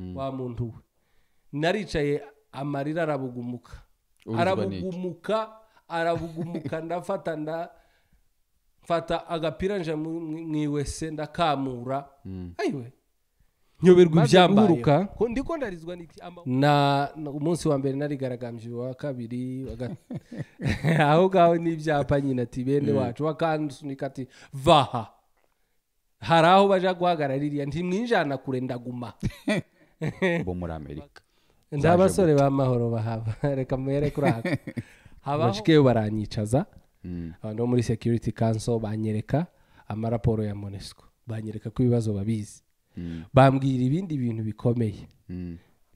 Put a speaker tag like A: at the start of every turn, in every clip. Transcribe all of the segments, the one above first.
A: Mm. wa muntu we naricaye amarira arabugumuka arabugumuka arabugumuka ndafata mfata agapira nje mu iwese ndakamura mm. ayiwe nyoberwa ibyambayeho ndiko ndarizwa na umunsi wa mbere narigaragambye wa kabiri aho ngaho n'ibyapa nyine ati bene mm. wacu bakandusunika ati vaha hari aho baja guhagarara iriya ntimwinjana kure ndaguma bo muri amerika ni abasore b'amahoro bahaba reka mbere kuraka habaho baranyicaza abantu bo muri security council banyereka amaraporo ya monesco banyereka ko ibibazo babizi mm. bambwira ibindi bintu bikomeye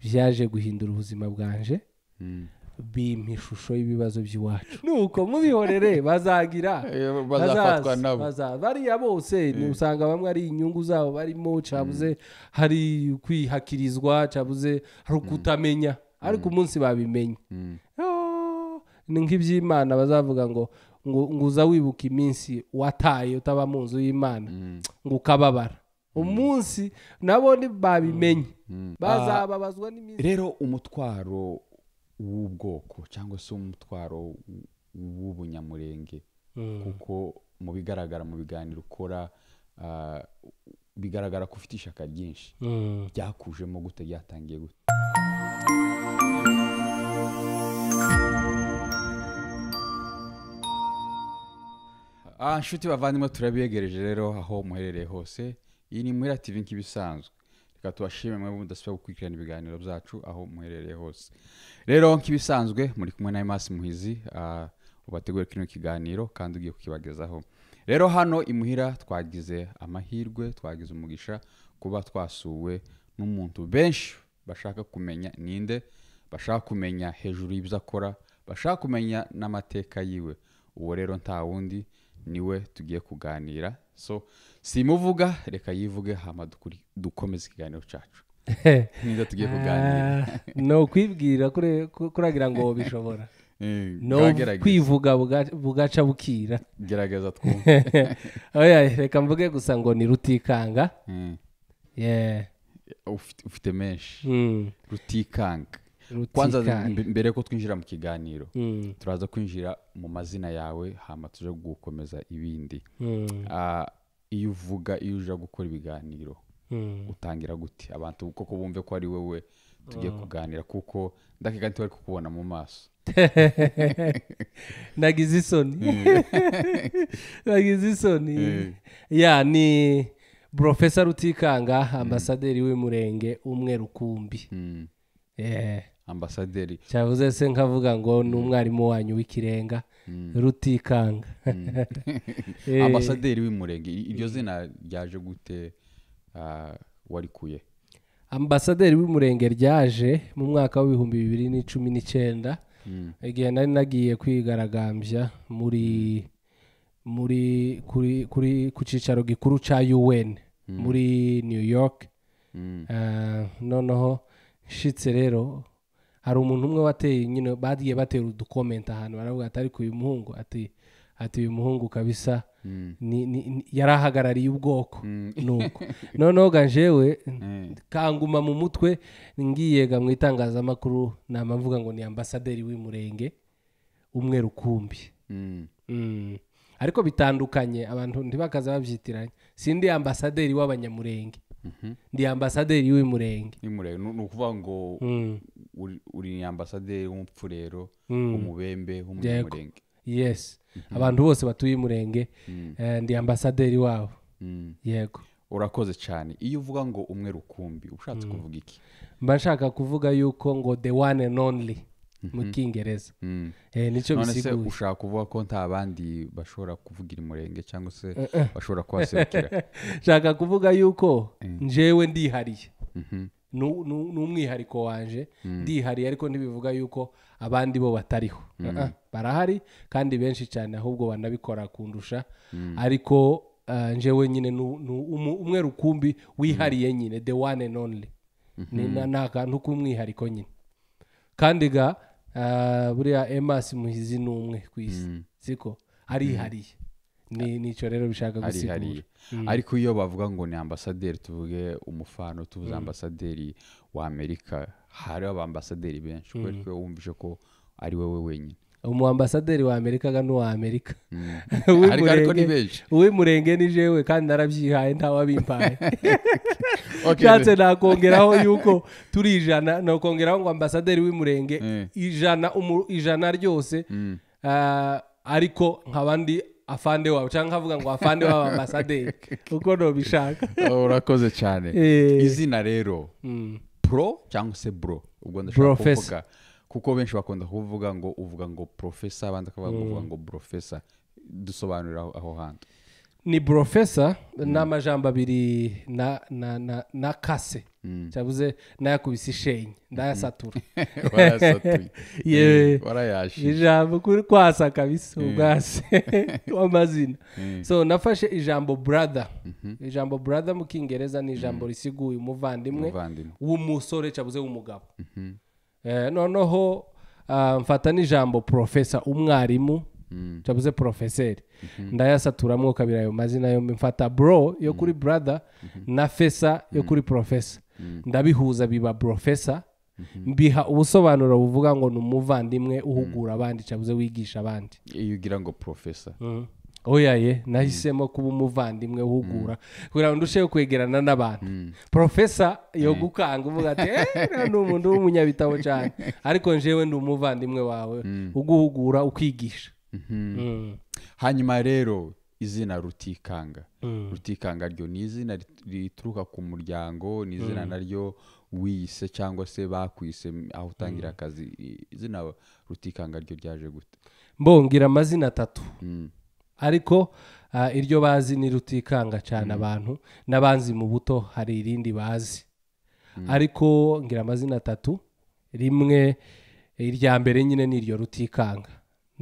A: byaje mm. guhindura ubuzima bwanje mm. bimpa ishusho y'ibibazo by'iwacu nuko mubihorere bazagira bazafatwa nabo bariya bose eh. usanga bamwe ari inyungu zabo barimo cabuze mm. hari kwihakirizwa cabuze hari ukutamenya mm. ariko mm. umunsi babimenya oh, ni nk'iby'imana bazavuga ngo ngo uza wibuka iminsi wataye utaba mu nzu y'imana ngo ukababara umunsi nabo babimenye bazababazwa n'iminsi
B: rero umutwaro w'ubwoko cyangwa se umutwaro w'ubunyamurenge mm. kuko mu bigaragara mu biganiro ukora ah, bigaragara ko ufite ishyaka ryinshi mm. ryakujemo gute ryatangiye gute ah, nshuti bavandimwe turabiyegereje rero aho muherereye hose iyi ni muri TV nk'ibisanzwe reka tubashime mwe mudasubira gukurikirana ibiganiro byacu aho muherereye hose rero nk'ibisanzwe muri kumwe na emasi muhizi ubategure kino kiganiro kandi ugiye kukibagezaho rero hano imuhira twagize amahirwe twagize umugisha kuba twasuwe n'umuntu benshi bashaka kumenya ninde bashaka kumenya hejuru y'ibyo akora bashaka kumenya n'amateka yiwe uwo rero nta wundi niwe tugiye kuganira so simuvuga reka yivuge hano dukomeze ikiganiro cyacu
A: niba tugiye kuganira ah, ni ukwibwira kuragira ngo bishobora eh, no kwivuga bugaca bukira gerageza twumve reka mvuge gusa ngo ni rutikanga
B: hmm. ufite menshi hmm. rutikanga kwanza mbere yuko twinjira mu kiganiro mm. turaza kwinjira mu mazina yawe hama tuje gukomeza ibindi mm. ah, iyo uvuga iyo uje gukora ibiganiro mm. utangira gute abantu koko bumve ko ari wowe tugiye kuganira kuko ndakeka ntitwari kukubona mu maso
A: nagize isoni nagize isoni ya ni porofesa rutikanga ambasaderi w'umurenge umwe rukumbi eh. ambasaderi cyavuze se nkavuga ngo ni umwarimu wanyu w'ikirenga mm. rutikanga mm. eh. ambasaderi
B: w'imurenge iryo zina ryaje gute ah, warikuye
A: ambasaderi w'umurenge ryaje mu mwaka w'ibihumbi bibiri n'icumi n'icyenda mm. igihe nari nagiye kwigaragambya muri muri kuri ku cyicaro gikuru cya un muri new york eh, noneho nshitse rero hari umuntu umwe wateye nyine bagiye batera udukomenti ahantu baravuga atari ku uyu muhungu ati ati uyu muhungu kabisa mm. yari ahagarariye ubwoko mm. nuko noneho ganjewe mm. kanguma mu mutwe ngiyega mu itangazamakuru nama mvuga ngo ni ambasaderi w'umurenge umwe rukumbi ariko bitandukanye abantu ntibakaza babyitiranya sindi ambasaderi w'abanyamurenge Mhm. ndi ambasaderi y'uyu murenge
B: mm. ni ukuvuga ngo uri ambasaderi w'umupfurero mm. w'umubembe w'umunyamurenge
A: yesi mhm. abantu bose batuye umurenge mm. eh, ndi ambasaderi wabo yego urakoze cyane iyo uvuga ngo umwe rukumbi ushatse kuvuga iki mba nshaka kuvuga yuko ngo the one and only mu bwingereza mhm. mm. eh, nicyo bisiguye
B: ushaka kuvuga ko nta bandi bashobora kuvugira umurenge cyangwa se eh, eh. bashobora kuhaserukira
A: nshaka kuvuga yuko njyewe ndihariye mhm. ni umwihariko wanje mm. ndihariye ariko ntibivuga yuko abandi bo batariho mm. barahari kandi benshi cyane ahubwo banabikora kundusha ariko nje wenyine ni umwe rukumbi wihariye nyine the one and only mhm. ni akantu k'umwihariko nyine kandi ga Ah, buriya emasi muhizi ni umwe ku isi mm. siko arihariye mm. nicyo rero bishaka gusigura mm.
B: ariko iyo bavuga ngo ni ambasaderi tuvuge umufano tubuze ambasaderi w'amerika hari ambasaderi benshi kubera ko wumvise ko ari wowe wenyine
A: umuambasaderi wa amerika n'uwa amerika hmm. uw'imurenge ni jewe kandi narabyihaye ntawabimpaye nshatse nakongeraho yuko turi ijana nakongeraho ngo ambasaderi w'imurenge hmm. ijana ijana ryose hmm. ah, ariko nkaba ndi afande wawe cyangwa nkavuga ngo afande wawe ambasaderi
B: uko ntubishaka oh, urakoze cyane eh. izina rero pro cyangwa se bro ubwo ndashaka kuvuga kuko benshi bakunda kuvuga ngo uvuga ngo porofesa abandi akavuga ngo hmm. uvuga ngo porofesa dusobanurira aho hantu
A: ni borofesa hmm. ni amajambo abiri na na na na kase hmm. cyabuze n'ayakubise ishenye ndayasatura ijambo kuri kwasa kabisa ubwase w'amazina so nafashe ijambo brother mhm. ijambo brother mu kingereza ni ijambo risiguye umuvandimwe w'umusore cyabuze w'umugabo mhm. Eh, noneho ah, mfata n'ijambo porofesa umwarimu mm. cyabuze porofeseri mhm. ndayasaturamo kabiri ayo mazina yombi mfata bro yo mm. kuri brother mhm. na fesa yo mm. kuri porofesa ndabihuza biba porofesa mhm. mbiha ubusobanuro buvuga ngo ni umuvandimwe uhugura abandi cyabuze wigisha abandi iyo ugira ngo porofesa oyaye mm. nahisemo kuba umuvandimwe uhugura mm. kugira ngo ndusheho kwegerana n'abantu mm. porofesa yo eh. gukanga uvuga ati eeeh ni umuntu w'umunyabitabo cyane ariko njyewe ni umuvandimwe wawe uguhugura ukwigisha mhm.
B: hanyuma rero izina rutikanga rutikanga ryo ni izina rituruka ku muryango ni izina naryo wiyise cyangwa se bakwise aho utangira akazi izina rutikanga ryo ryaje gute
A: Mbongera amazina atatu ariko ah, iryo bazi ni rutikanga cyane mm. abantu n'abanzi mu buto hari irindi bazi mm. ariko ngira amazina atatu rimwe irya mbere nyine ni iryo rutikanga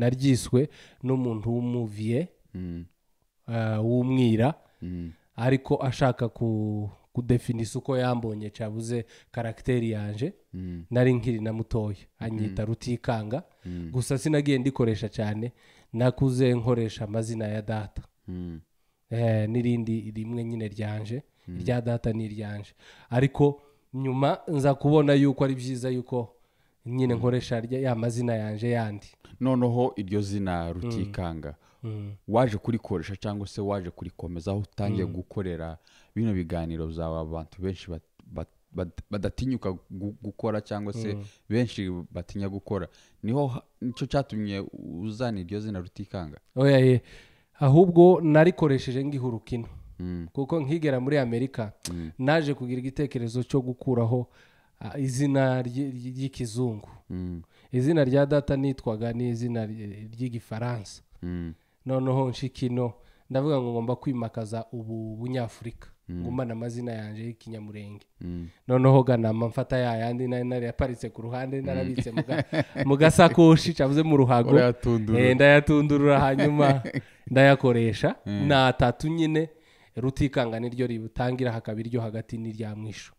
A: naryiswe n'umuntu w'umuviye mm. ah, w'umwira ariko ashaka ku kudefinisa uko yambonye cyabuze karagiteri yanje nari nkiri na mutoya anyita rutikanga gusa sinagiye ndikoresha cyane nakuze nkoresha amazina ya data hmm. eh, n'irindi rimwe nyine ryanje hmm. irya data ni iryanje ariko nyuma nza kubona yuko ari byiza yuko nyine nkoresha ya mazina yanje yandi
B: noneho iryo zina rutikanga hmm. waje kurikoresha cyangwa se waje kurikomeza aho utangiye gukorera bino biganiro byawe abantu benshi bat badatinyuka gukora cyangwa se mm. benshi batinya gukora niho nicyo cyatumye uzana iryo zina rutikanga
A: oh, ahubwo narikoresheje nk'ihurukino mm. kuko nkigera muri amerika mm. naje kugira igitekerezo cyo gukuraho izina ry'ikizungu izina rya data nitwaga n’izina ry'igifaransa noneho nshikino ndavuga ngo ngomba kwimakaza ubu bunyafurika Mm. ngumana amazina yanjye y'ikinyamurenge mm. noneho ganama mfata ya yandi nari yaparitse ku ruhande mm. narabitse mu gasakoshi cyavuze mu ruhago eh, ndayatundurura hanyuma ndayakoresha ni atatu nyine rutikanga niryo ributangira hakaba iryo hagati n'irya mwisho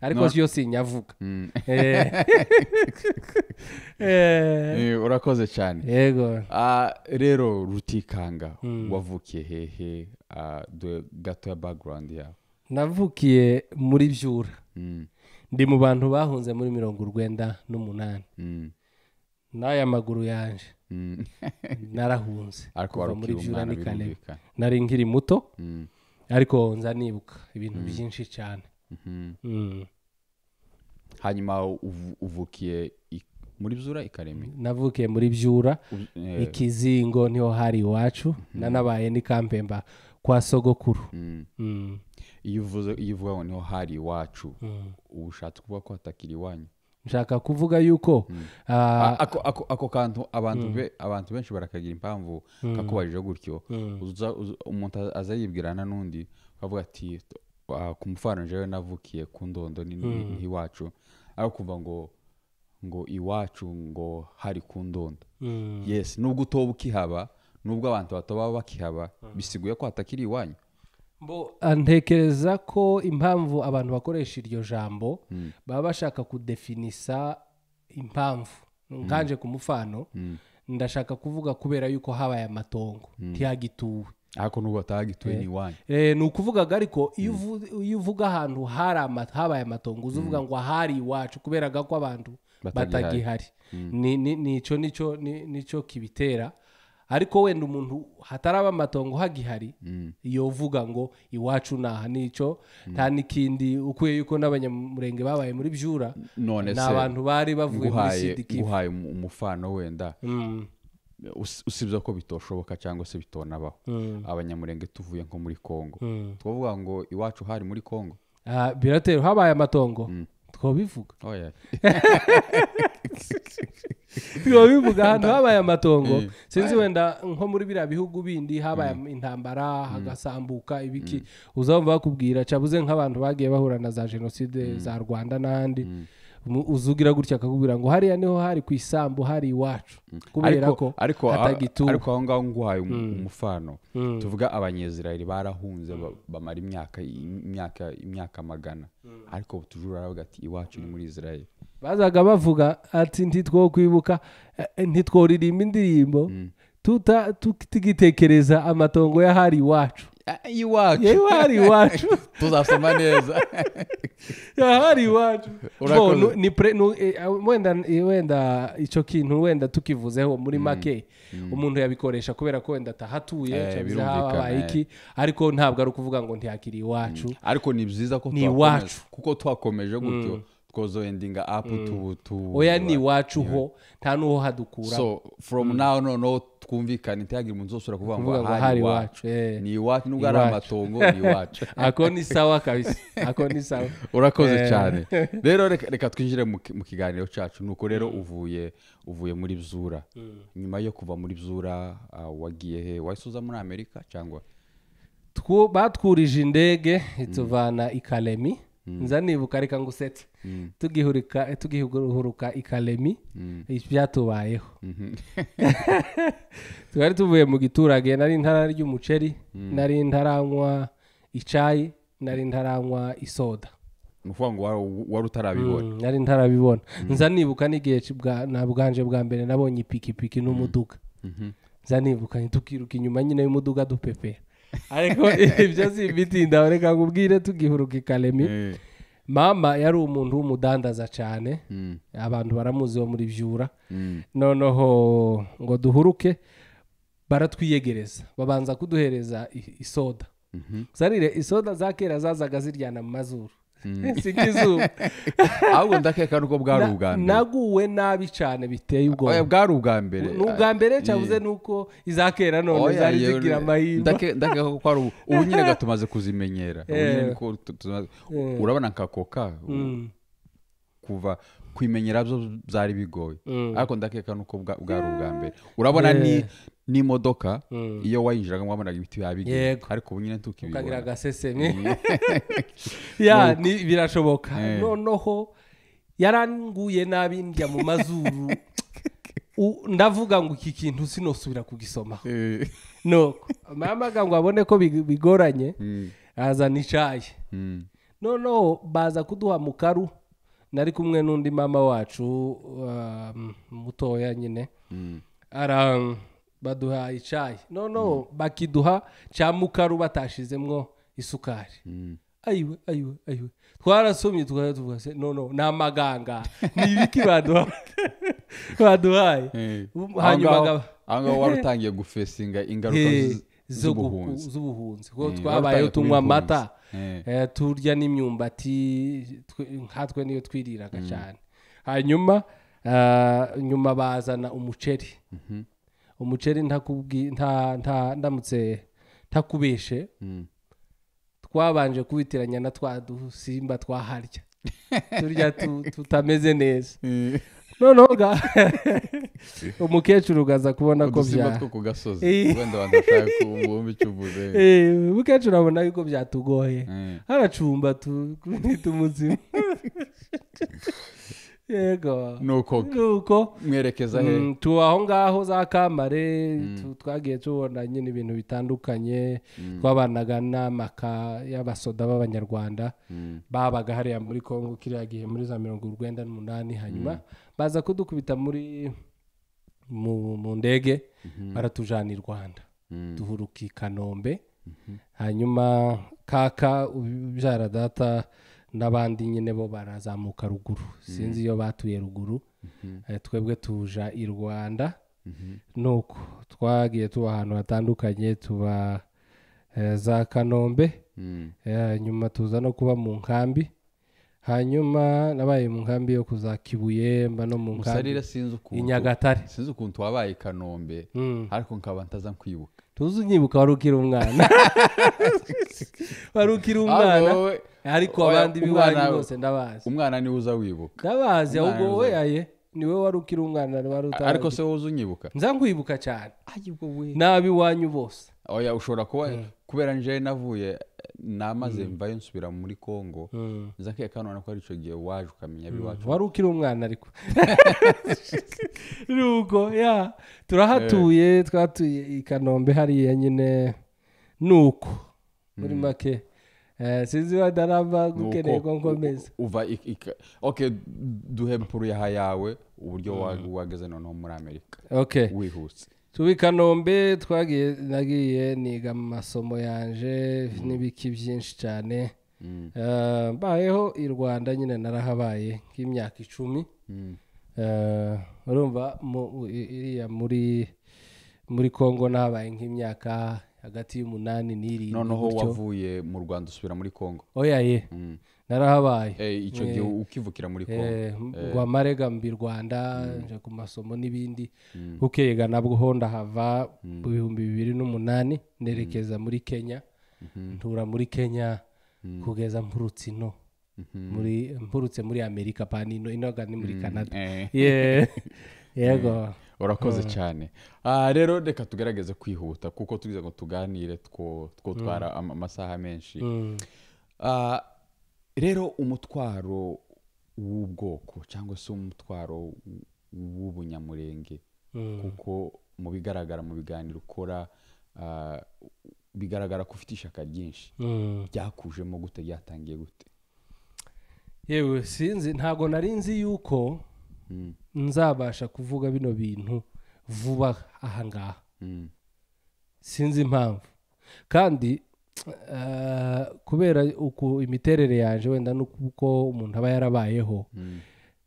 A: ariko no. yo sinyavuga mm. eh. urakoze e. e, cyane yego uh,
B: rero rutikanga mm. wavukiye hehe uh, gato ya background yawe
A: navukiye muri byura mm. ndi mu bantu bahunze muri mirongo urwenda n'umunani mm. n'aya maguru yanje mm. narahunze kuva muri byura ni kane nari nkiri muto mm. ariko nza nibuka ibintu byinshi cyane Mm-hmm.
B: hanyuma uvukiye muri byura ikareme
A: navukiye muri byura e. ikizingo niho hari iwacu mm-hmm. nanabaye ni kampemba kwa sogokuru mm.
B: Mm. iyo uvuga ngo niho hari iwacu mm. uba ushatse kuvuga ko hatakiri iwanyu
A: nshaka kuvuga yuko
B: ako kantu abantu benshi barakagira impamvu kakubajije gutyo umuntu aza yibwirana n'undi akavuga ati ku ah, mufaranje rero navukiye ku ndondo nk'iwacu hmm. ari ukuvuga ngo ngo iwacu ngo hari ku ndondo hmm. yesi nubwo utoba ukihaba nubwo abantu bataba bakihaba hmm. bisiguye ko hatakiri
A: iwanyu ntekereza ko impamvu abantu bakoresha iryo jambo baba bashaka kudefinisa impamvu nkanje ku mufano ndashaka kuvuga kubera yuko habaye amatongo ntihagituwe Eh.
B: Eh, ariko n'ubatanga ituwe iwanyu
A: ni ukuvugaga ariko iyo uvuga ahantu habaye amatongo uza uvuga hmm. ngo ahari iwacu kubera ko abantu batagihari nicyo nicyo nicyo kibitera ariko wenda umuntu hataraba amatongo hagihari hmm. iyo uvuga ngo iwacu naha nicyo hmm. nta n'ikindi ukuye yuko n'abanyamurenge babaye muri byura ni abantu bari bavuye muri sidikiti guhaye
B: umufano wenda usibye ko bitoshoboka cyangwa se bitonabaho hmm. abanyamurenge tuvuye nko muri congo hmm. twavuga ngo iwacu hari muri congo
A: ah, biratera habaye amatongo hmm. twabivuga oh, twabivuga ahantu habaye amatongo sinzi wenda nko muri biriya bihugu bindi habaye intambara hagasambuka ibiki uzaba bakubwira cyabuze nk'abantu bagiye bahura na za jenoside za rwanda n'ahandi uzugira gutya akakubwira ngo hariya niho hari ku isambu hari iwacu mm. kubera ko hatagituwe ariko aho ngaho nguhaye um-, mm. umufano
B: mm. tuvuga abanyezirayeri barahunze bamara imyaka imyaka imyaka magana ariko tujura aravuga ati iwacu ni muri israeli
A: bazaga bavuga ati ntitwo kwibuka eh, ntitworirimba indirimbo tutigitekereza amatongo y'ahari iwacu iwacu tuzasoma neza wenda icyo kintu wenda tukivuzeho muri mm, make umuntu mm. yabikoresha kubera ko wenda atahatuye eh, eh. ariko ntabwo ari ukuvuga ngo ntiyakiri iwacu mm. ariko ni byiza ko ni iwacu
B: kuko twakomeje gutyo kozo endinga apu mm. tu, tu oya ni wacu ho yeah.
A: nta nuho hadukura so
B: from mm. now no no twumvikane ntiyagira umuntu uzosubira kuvuga ngo ahari iwacu eh. ni wacu nubwo ari amatongo ni wacu ako ni sawa kabisa ako ni sawa urakoze eh. cyane rero reka twinjire mu kiganiro cyacu nuko rero mm. uvuye uvuye muri bzura mm. nyuma yo kuva muri bzura ah, wagiye he wahise muri amerika cyangwa
A: batwurije indege mm. ituvana i kalemi Mm. nza nibuka reka ngo usetse mm. tugihuruka eh, ikaremi mm. ibyatubayeho. Mm-hmm. twari tuvuye mu giturage nari intara ry'umuceri nari ntaranywa icyayi nari ntaranywa isoda ni ukuvuga ngo wari
B: utarabibona nari ntarabibona nza
A: n'igihe na bwa mbere nabonye ipikipiki n'umuduga mm-hmm. nzanibuka nibuka inyuma nyine y'umuduga dupepera ariko ibyo si ibitinda reka nkubwire tugihuruka ikaremi eh. mama yari umuntu w'umudandaza cyane hmm. abantu baramuzi wo muri byura hmm. noneho ngo duhuruke baratwiyegereza babanza kuduhereza isoda zarire mhm. isoda za kera zazaga ziryana mu mazuru Mm. ikizuba ahubwo ndakeka n'ubwo bwari ubwa mbere naguwe nabi cyane biteye ah, ubwoba eh,
B: bwari ubwa mbere ni ubwa mbere ah, cyavuze nuko
A: izakera none zari zigira amahirwe ndakeka ko ari ubu nyine tumaze kuzimenyera eh. eh. urabona kakoka mm.
B: kuva kwimenyera byo byari bigoye mm. ariko ndakeka nuko bwari ubwa mbere urabona ni n'imodoka hmm. iyo wayinjiraga wabonaga ibiti biba bigenda ariko ubu nyine ntukibibona ukagira agaseseme hmm. birashoboka eh.
A: noneho yaranguye nabi njya mu mazuru ndavuga ngo iki kintu sinosubira kugisoma eh. mpamvu ngo abone ko bigoranye hmm. azana icyayi noneho baza kuduha mukaru nari kumwe n'undi mama wacu um, mutoya nyine baduha icyayi noneho mm. bakiduha cya mukaru batashizemwo isukari mm. ayiwe ayiwe ayiwe twarasomye tukajya tuvuga se noneho ni amaganga ni ibiki baduhaye eh. hanyuma aho ngaho wari
B: gufesinga ingaruka eh, z'ubuhunzi kuko eh, twabayeho tunywa amata
A: turya n'imyumbati nkatwe niyo twiriraga mm. cyane hanyuma ah, nyuma bazana umuceri mhm. umuceri ndamutse ntakubeshe hmm. twabanje kubitiranya na twa dusimba twaharya turya tutameze neza hmm. noneho umukecuru ugaza kubona ko bya two ku gasozi eh. wenda abantu eh, umukecuru abona yuko byatugoye hmm. haracumba tumunsi yego nuko mwerekeza he mm, tu aho ngaho za kamare mm. twagiye tubona nyine ibintu bitandukanye mm. twabanaga n'amaka y'abasoda b'abanyarwanda babaga hariya muri congo kiriya gihe muri za mirongo urwenda n'umunani hanyuma baza kudukubita muri mu ndege mm-hmm. baratujyana i rwanda duhuruka i kanombe mm-hmm. hanyuma kaka ubyara data n'abandi nyine bo barazamuka ruguru mm-hmm. sinzi iyo batuye ruguru mm-hmm. eh, twebwe tuja i rwanda mm-hmm. nuko twagiye tuba ahantu hatandukanye tuba eh, za kanombe mm. eh, nyuma tuza no kuba mu nkambi hanyuma nabaye mu nkambi yo kuza kibuye mba no mu nkambi i nyagatare
B: sinzi ukuntu wabaye kanombe mm. ariko nkaba ntaza nkwibuka
A: tuzi unyibuka wari ukiri umwana wari ukiri umwana ariko abandi b'iwanyu bose
B: ndabazi umwana niwe uza wibuka ndabazi ahubwo wowe
A: yaye niwe wari ukiri umwana wari utari ariko se wowe unyibuka nza nkwibuka cyane
B: n'ab'iwanyu bose oya ushobora kuba hmm. kubera njyewe navuye namaze hmm. mvayo nsubira muri Congo hmm. nza nkeka none ko icyo gihe waje
A: ukamenya abiwacu wari ukiri umwana ariko nuko ya turahatuye eh. twatuye i kanombe hariya nyine nuko muri make Eh, sinzi iyo ndaramba ukeneye ko nkomeza uva
B: oke duhe mpuruyaha yawe uburyo mm. wageze noneho muri amerika wihuse
A: tubi kanombe twagiye nagiye niga amasomo yanje mm. n'ibiki byinshi cyane mm. eh, mbayeho i rwanda nyine narahabaye nk'imyaka icumi eh, urumva iriya muri muri congo nabaye nk'imyaka hagati y'umunani n'iri noneho
B: wavuye mu rwanda usubira muri kongo
A: oya oh, ye mm. narahabaye eh, icyo gihe eh, ukivukira muri kongo congo rwamarega eh, mbi rwanda mm. nje ku masomo n'ibindi mm. ukega nabwo ho ndahava mu bihumbi bibiri n'umunani nerekeza muri kenya mm-hmm. ntura muri kenya kugeza mpurutsino mm-hmm. muri mpurutse muri amerika pani ino inoga ni muri kanada yego urakoze hmm. cyane
B: ah, rero reka tugerageze kwihuta kuko tugize ngo tuganire twotwara hmm. amasaha menshi hmm. ah, rero umutwaro w'ubwoko cyangwa se umutwaro w'ubunyamurenge kuko mu bigaragara mu biganiro ukora ah, bigaragara ko ufite ishyaka ryinshi ryakujemo gute ryatangiye gute
A: yewe sinzi ntabwo nari nzi yuko Mm. nzabasha kuvuga bino bintu vuba ahangaha mm. sinzi impamvu kandi eh, kubera uko imiterere yaje wenda n'uko umuntu aba yarabayeho mm.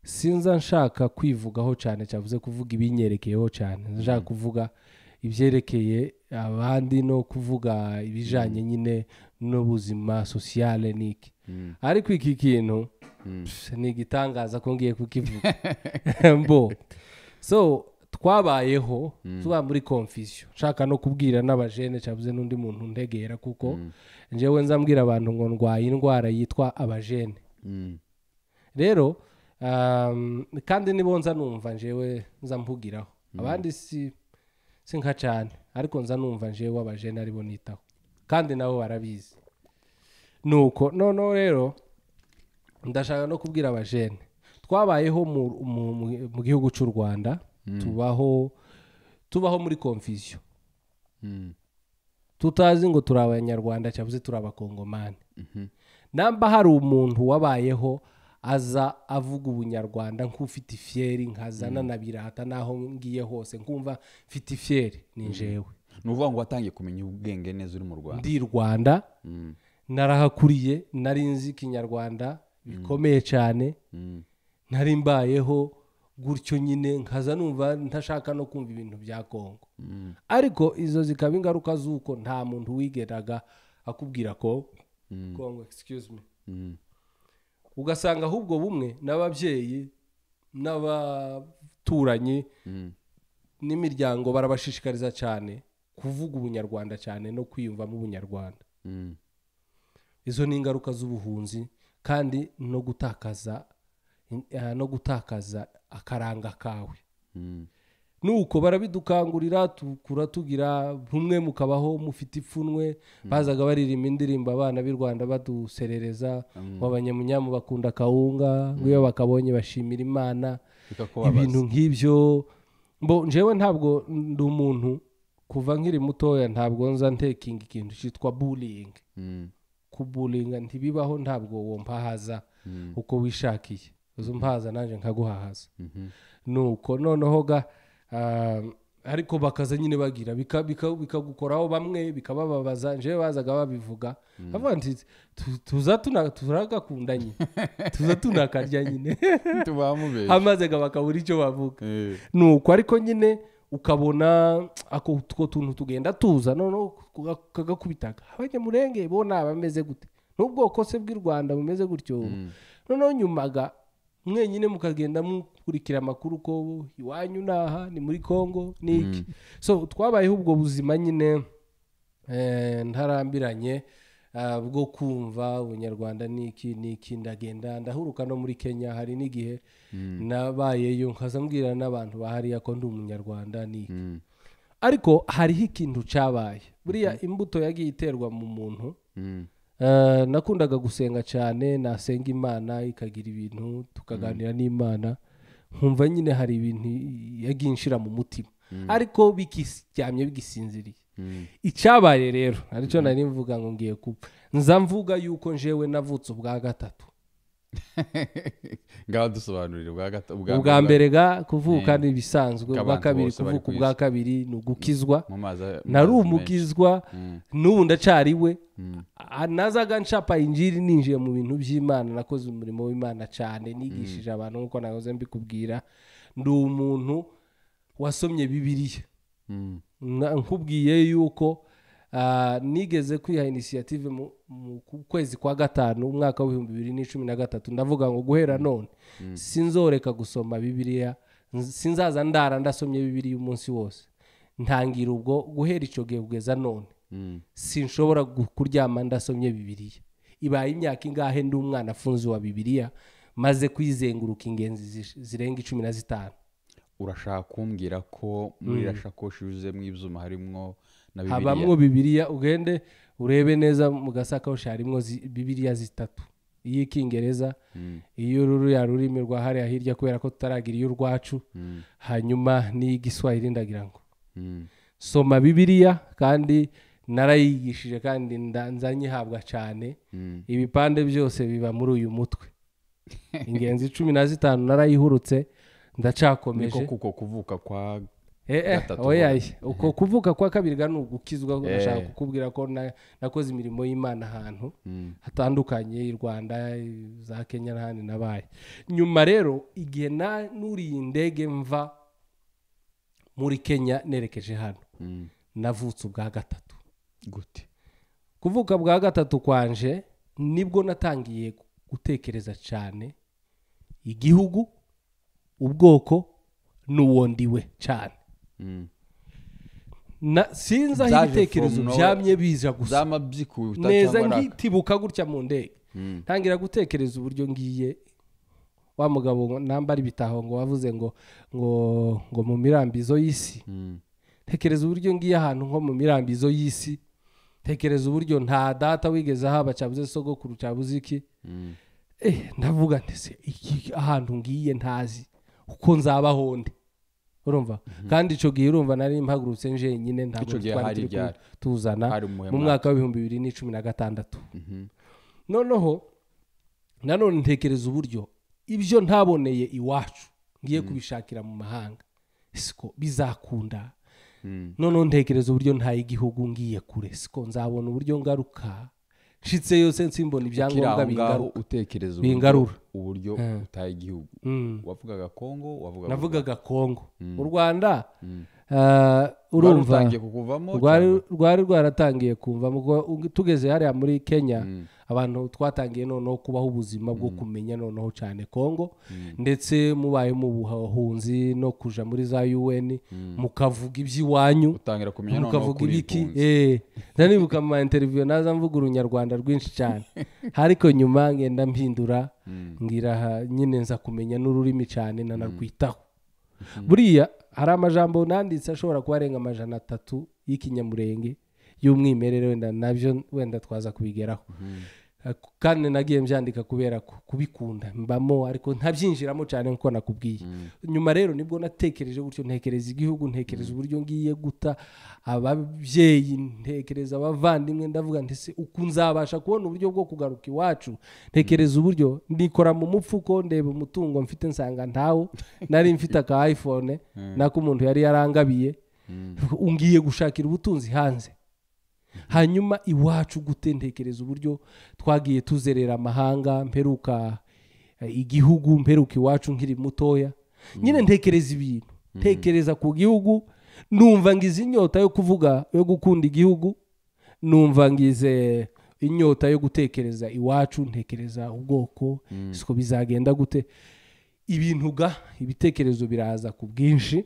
A: sinza nshaka kwivugaho cyane cyavuze kuvuga ibinyerekeyeho cyane nshaka kuvuga ibyerekeye abandi no kuvuga ibijyanye nyine n'ubuzima sosiyale niki ariko iki kintu Mm. ni igitangaza ko ngiye kukivuga mbo so twabayeho mm. tuba muri konfisiyo nshaka no kubwira n'abajene cyabuze n'undi muntu ndegera kuko mm. njyewe nzambwira abantu ngo ndwaye indwara yitwa abajene rero um, kandi nibo nza numva njyewe nza mbugiraho abandi si nka cyane ariko nza numva njyewe abajene aribo nitaho kandi nabo barabizi nuko noneho rero ndashaka no kubwira abajene twabayeho mu gihugu cy'u rwanda hmm. tubaho tubaho muri konfisiyo hmm. tutazi ngo turi abanyarwanda cyangwa se turi abakongomani mhm. namba hari umuntu wabayeho aza avuga ubunyarwanda nk'ufite ifyeri nkazana hmm. na birata n'aho ngiye hose nkumva mfite
B: ifyeri ni njyewe ni ukuvuga ngo watangiye kumenya ubwenge neza uri mu rwanda ndi rwanda
A: narahakuriye nari nzi ikinyarwanda bikomeye mm. cyane mm. ntari mbayeho gutyo nyine nkaza numva ntashaka no kumva ibintu bya kongo mm. ariko izo zikaba ingaruka z'uko nta muntu wigeraga akubwira ko kongo excuse me ugasanga ahubwo bumwe n'ababyeyi n'abaturanyi n'imiryango barabashishikariza cyane kuvuga ubunyarwanda cyane no kwiyumvamo ubunyarwanda izo ni ingaruka z'ubuhunzi kandi no gutakaza eh, no gutakaza akaranga kawe hmm. nuko barabidukangurira tukura tugira bumwe mukabaho mufite ipfunwe hmm. bazaga baririmba indirimbo abana b'i rwanda baduserereza ngo hmm. abanyamunyamu bakunda akawunga nk'iyo bakabonye bashimira imana ibintu nk'ibyo njewe ntabwo ndi umuntu kuva nkiri mutoya ntabwo nza ntekinga ikintu cyitwa buringi kuburinga ntibibaho ntabwo wompahaza mm. uko wishakiye uzi mm-hmm. mpahaza nanjye nkaguhahaza mm-hmm. nuko noneho ga ah, ariko bakaza nyine bagira bikagukoraho bamwe bikabababaza njyewe bazaga babivuga mm. bavuga nti tuza turagakundanye tuza tunakarya nyine hamaze bakabura icyo bavuga eh. Nuko ariko nyine ukabona utwo tuntu tugenda tuza noneho kagakubitaga abanyamurenge bo ni abameze gute n'ubwoko se bw'u rwanda bumeze gutyo mm. noneho nyumaga mwenyine mukagenda mukurikira amakuru ko iwanyu n’aha ni muri congo ni mm. so twabayeho ubwo buzima nyine eh, ntarambiranye Ah, bwo kumva ubunyarwanda n'iki n'iki ndagenda ndahuruka no muri kenya hari n'igihe hmm. nabayeyo nkaza mbwira n'abantu bahari ko ndi umunyarwanda n'iki hmm. ariko hariho ikintu cyabaye buriya hmm. imbuto yagiye iterwa mu muntu ah, nakundaga gusenga cyane nasenga imana ikagira ibintu tukaganira n'imana nkumva nyine hari ibintu yagiye inshyira mu mutima ariko bikiryamye bigisinziriye Mm. icyabaye rero aricyo nari mvuga ngo ngiye kupfa nza mvuga yuko njewe navutse ubwa gatatu
B: ngaho dusobanurire ubwa mbere ga kuvuka mm. ni ibisanzwe ubwa kabiri kuvuka ubwa kabiri ni
A: ugukizwa mm. nari umukizwa n'ubu ndacari we nazaga nshapa injiri ninjiye mu bintu by'imana nakoze umurimo w'imana cyane nigishije abantu nk'uko nahoze mbikubwira ndi umuntu wasomye bibiriya nkubwiye yuko ah, nigeze kwiha inisiyative mu kwezi kwa gatanu umwaka w'ibihumbi bibiri n'icumi na gatatu ndavuga ngo guhera none mm. sinzoreka gusoma bibiriya sinzaza ndara ndasomye bibiriya umunsi wose ntangira ubwo guhera icyo gihe kugeza none mm. sinshobora kuryama ndasomye bibiriya ibaye imyaka ingahe ndi umwana afunze wa bibiriya maze kwizenguruka ingenzi zirenga icumi na zitanu urashaka kumbwira ko muri mm. iriya
B: shakoshi yuzuyemo ibyuma harimo na bibiriya habamo
A: bibiriya ugende urebe neza mu gasakoshi harimo bibiriya zitatu iy'ikingereza mm. iy'ururiya rurimi rwa hariya hirya kubera ko tutaragira iy'urwacu mm. hanyuma n'iy'igiswahili ndagira ngo soma bibiriya kandi narayigishije kandi nzanyihabwa cyane ibipande byose biba muri uyu mutwe ingenzi cumi na zitanu narayihurutse ndacakomeje kuko kuvuka kwa gatatu oyaye uko kuvuka kwa eh, eh, eh, kabiri ni ugukizwa ndashaka kukubwira ko nakoze imirimo y'imana ahantu hmm. hatandukanye i rwanda za kenya n'ahandi nabaye nyuma rero igihe nuriye indege mva muri kenya nerekeje hano hmm. navutse ubwa gatatu gute kuvuka bwa gatatu kwanje nibwo natangiye gutekereza cyane igihugu ubwoko n'uwo ndiwe cyane mm. sinzi aho ibitekerezo byamye biza gusa neza nkitibuka gutya mu ndege mm. ntangira gutekereza uburyo ngiye wa mugabo nambara ibitaho ngo wavuze ngo ngo ngo mu mirambizo y'isi mm. tekereza uburyo ngiye ahantu nko mu mirambizo y'isi tekereza uburyo nta data wigeze ahaba cyabuze sogokuru cyabuze iki eh, ndavuga ndetse ahantu ngiye ntazi kuko nzaba undi urumva kandi icyo gihe urumva nari mpagurutse njyenyine ntabwo twari tuzana mu mwaka w'ibihumbi bibiri na cumi na gatandatu mhm. noneho nanone ntekereza uburyo ibyo ntaboneye iwacu ngiye mm. kubishakira mu mahanga siko bizakunda mm. noneho ntekereza uburyo ntaye igihugu ngiye kure siko nzabona uburyo ngaruka nshitse yose nsimbona ibyangombwa bingarura bingarura uburyo eh. utaye igihugu mm.
B: wavugaga kongo navugaga kongo mm. u rwanda mm.
A: eh, urumva rwari rwaratangiye kumva tugeze hariya muri kenya abantu twatangiye noneho kubaho ubuzima bwo mm. kumenya noneho cyane kongo mm. ndetse mubaye mu buhunzi no kuja muri za un mm. mukavuga iby'iwanyu mukavuga ibiki eh, nani bukama interiviyo naza mvuga urunyarwanda rwinshi cyane ariko nyuma ngenda mpindura ngira nyine nza kumenya n'ururimi cyane nanarwitaho mm-hmm. buriya hari amajambo nanditse ashobora kuba arenga amajana atatu y'ikinyamurenge y'umwimerere wenda nabyo wenda twaza kubigeraho mm-hmm. Eh, kandi nagiye mbyandika kubera kubikunda mbamo ariko ntabyinjiramo cyane nkuko nakubwiye mm. nyuma rero nibwo natekereje gutyo ntekereza igihugu ntekereza uburyo ngiye guta ababyeyi ntekereza abavandimwe ndavuga ndetse uku nzabasha kubona uburyo bwo kugaruka iwacu ntekereza mm. uburyo ndikora mu mupfuko ndeba umutungo mfite nsanga ntawo nari mfite aka iphone mm. nako umuntu yari yarangabiye ngiye gushakira ubutunzi hanze hanyuma iwacu gutentekereza uburyo twagiye tuzerera amahanga mperuka eh, igihugu mperuka iwacu nkiri mutoya nyine mm. ntekereza ibintu mm. ntekereza ku gihugu numva ngize inyota yo kuvuga yo gukunda igihugu numva ngize inyota yo gutekereza iwacu ntekereza ubwoko mm. siko bizagenda gute ibintu ga ibitekerezo biraza ku bwinshi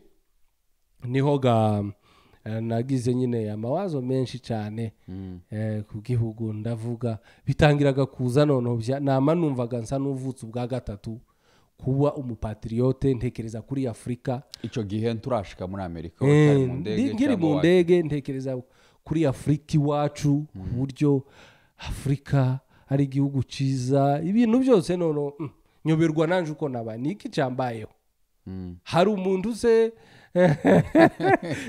A: niho ga Eh, nagize nyine amawazo menshi cyane hmm. eh, ku gihugu ndavuga bitangiraga kuza noneho nama numvaga nsa n'uvutse ubwa gatatu kuba umupatiriyote ntekereza kuri afurika
B: icyo gihe turashika muri amerika
A: eh, nkiri mu ndege ntekereza kuri afurika iwacu ku hmm. buryo afurika ari igihugu cyiza ibintu byose noneho mm, nyoberwa nanjye uko naba ni iki cyambayeho hmm. hari umuntu se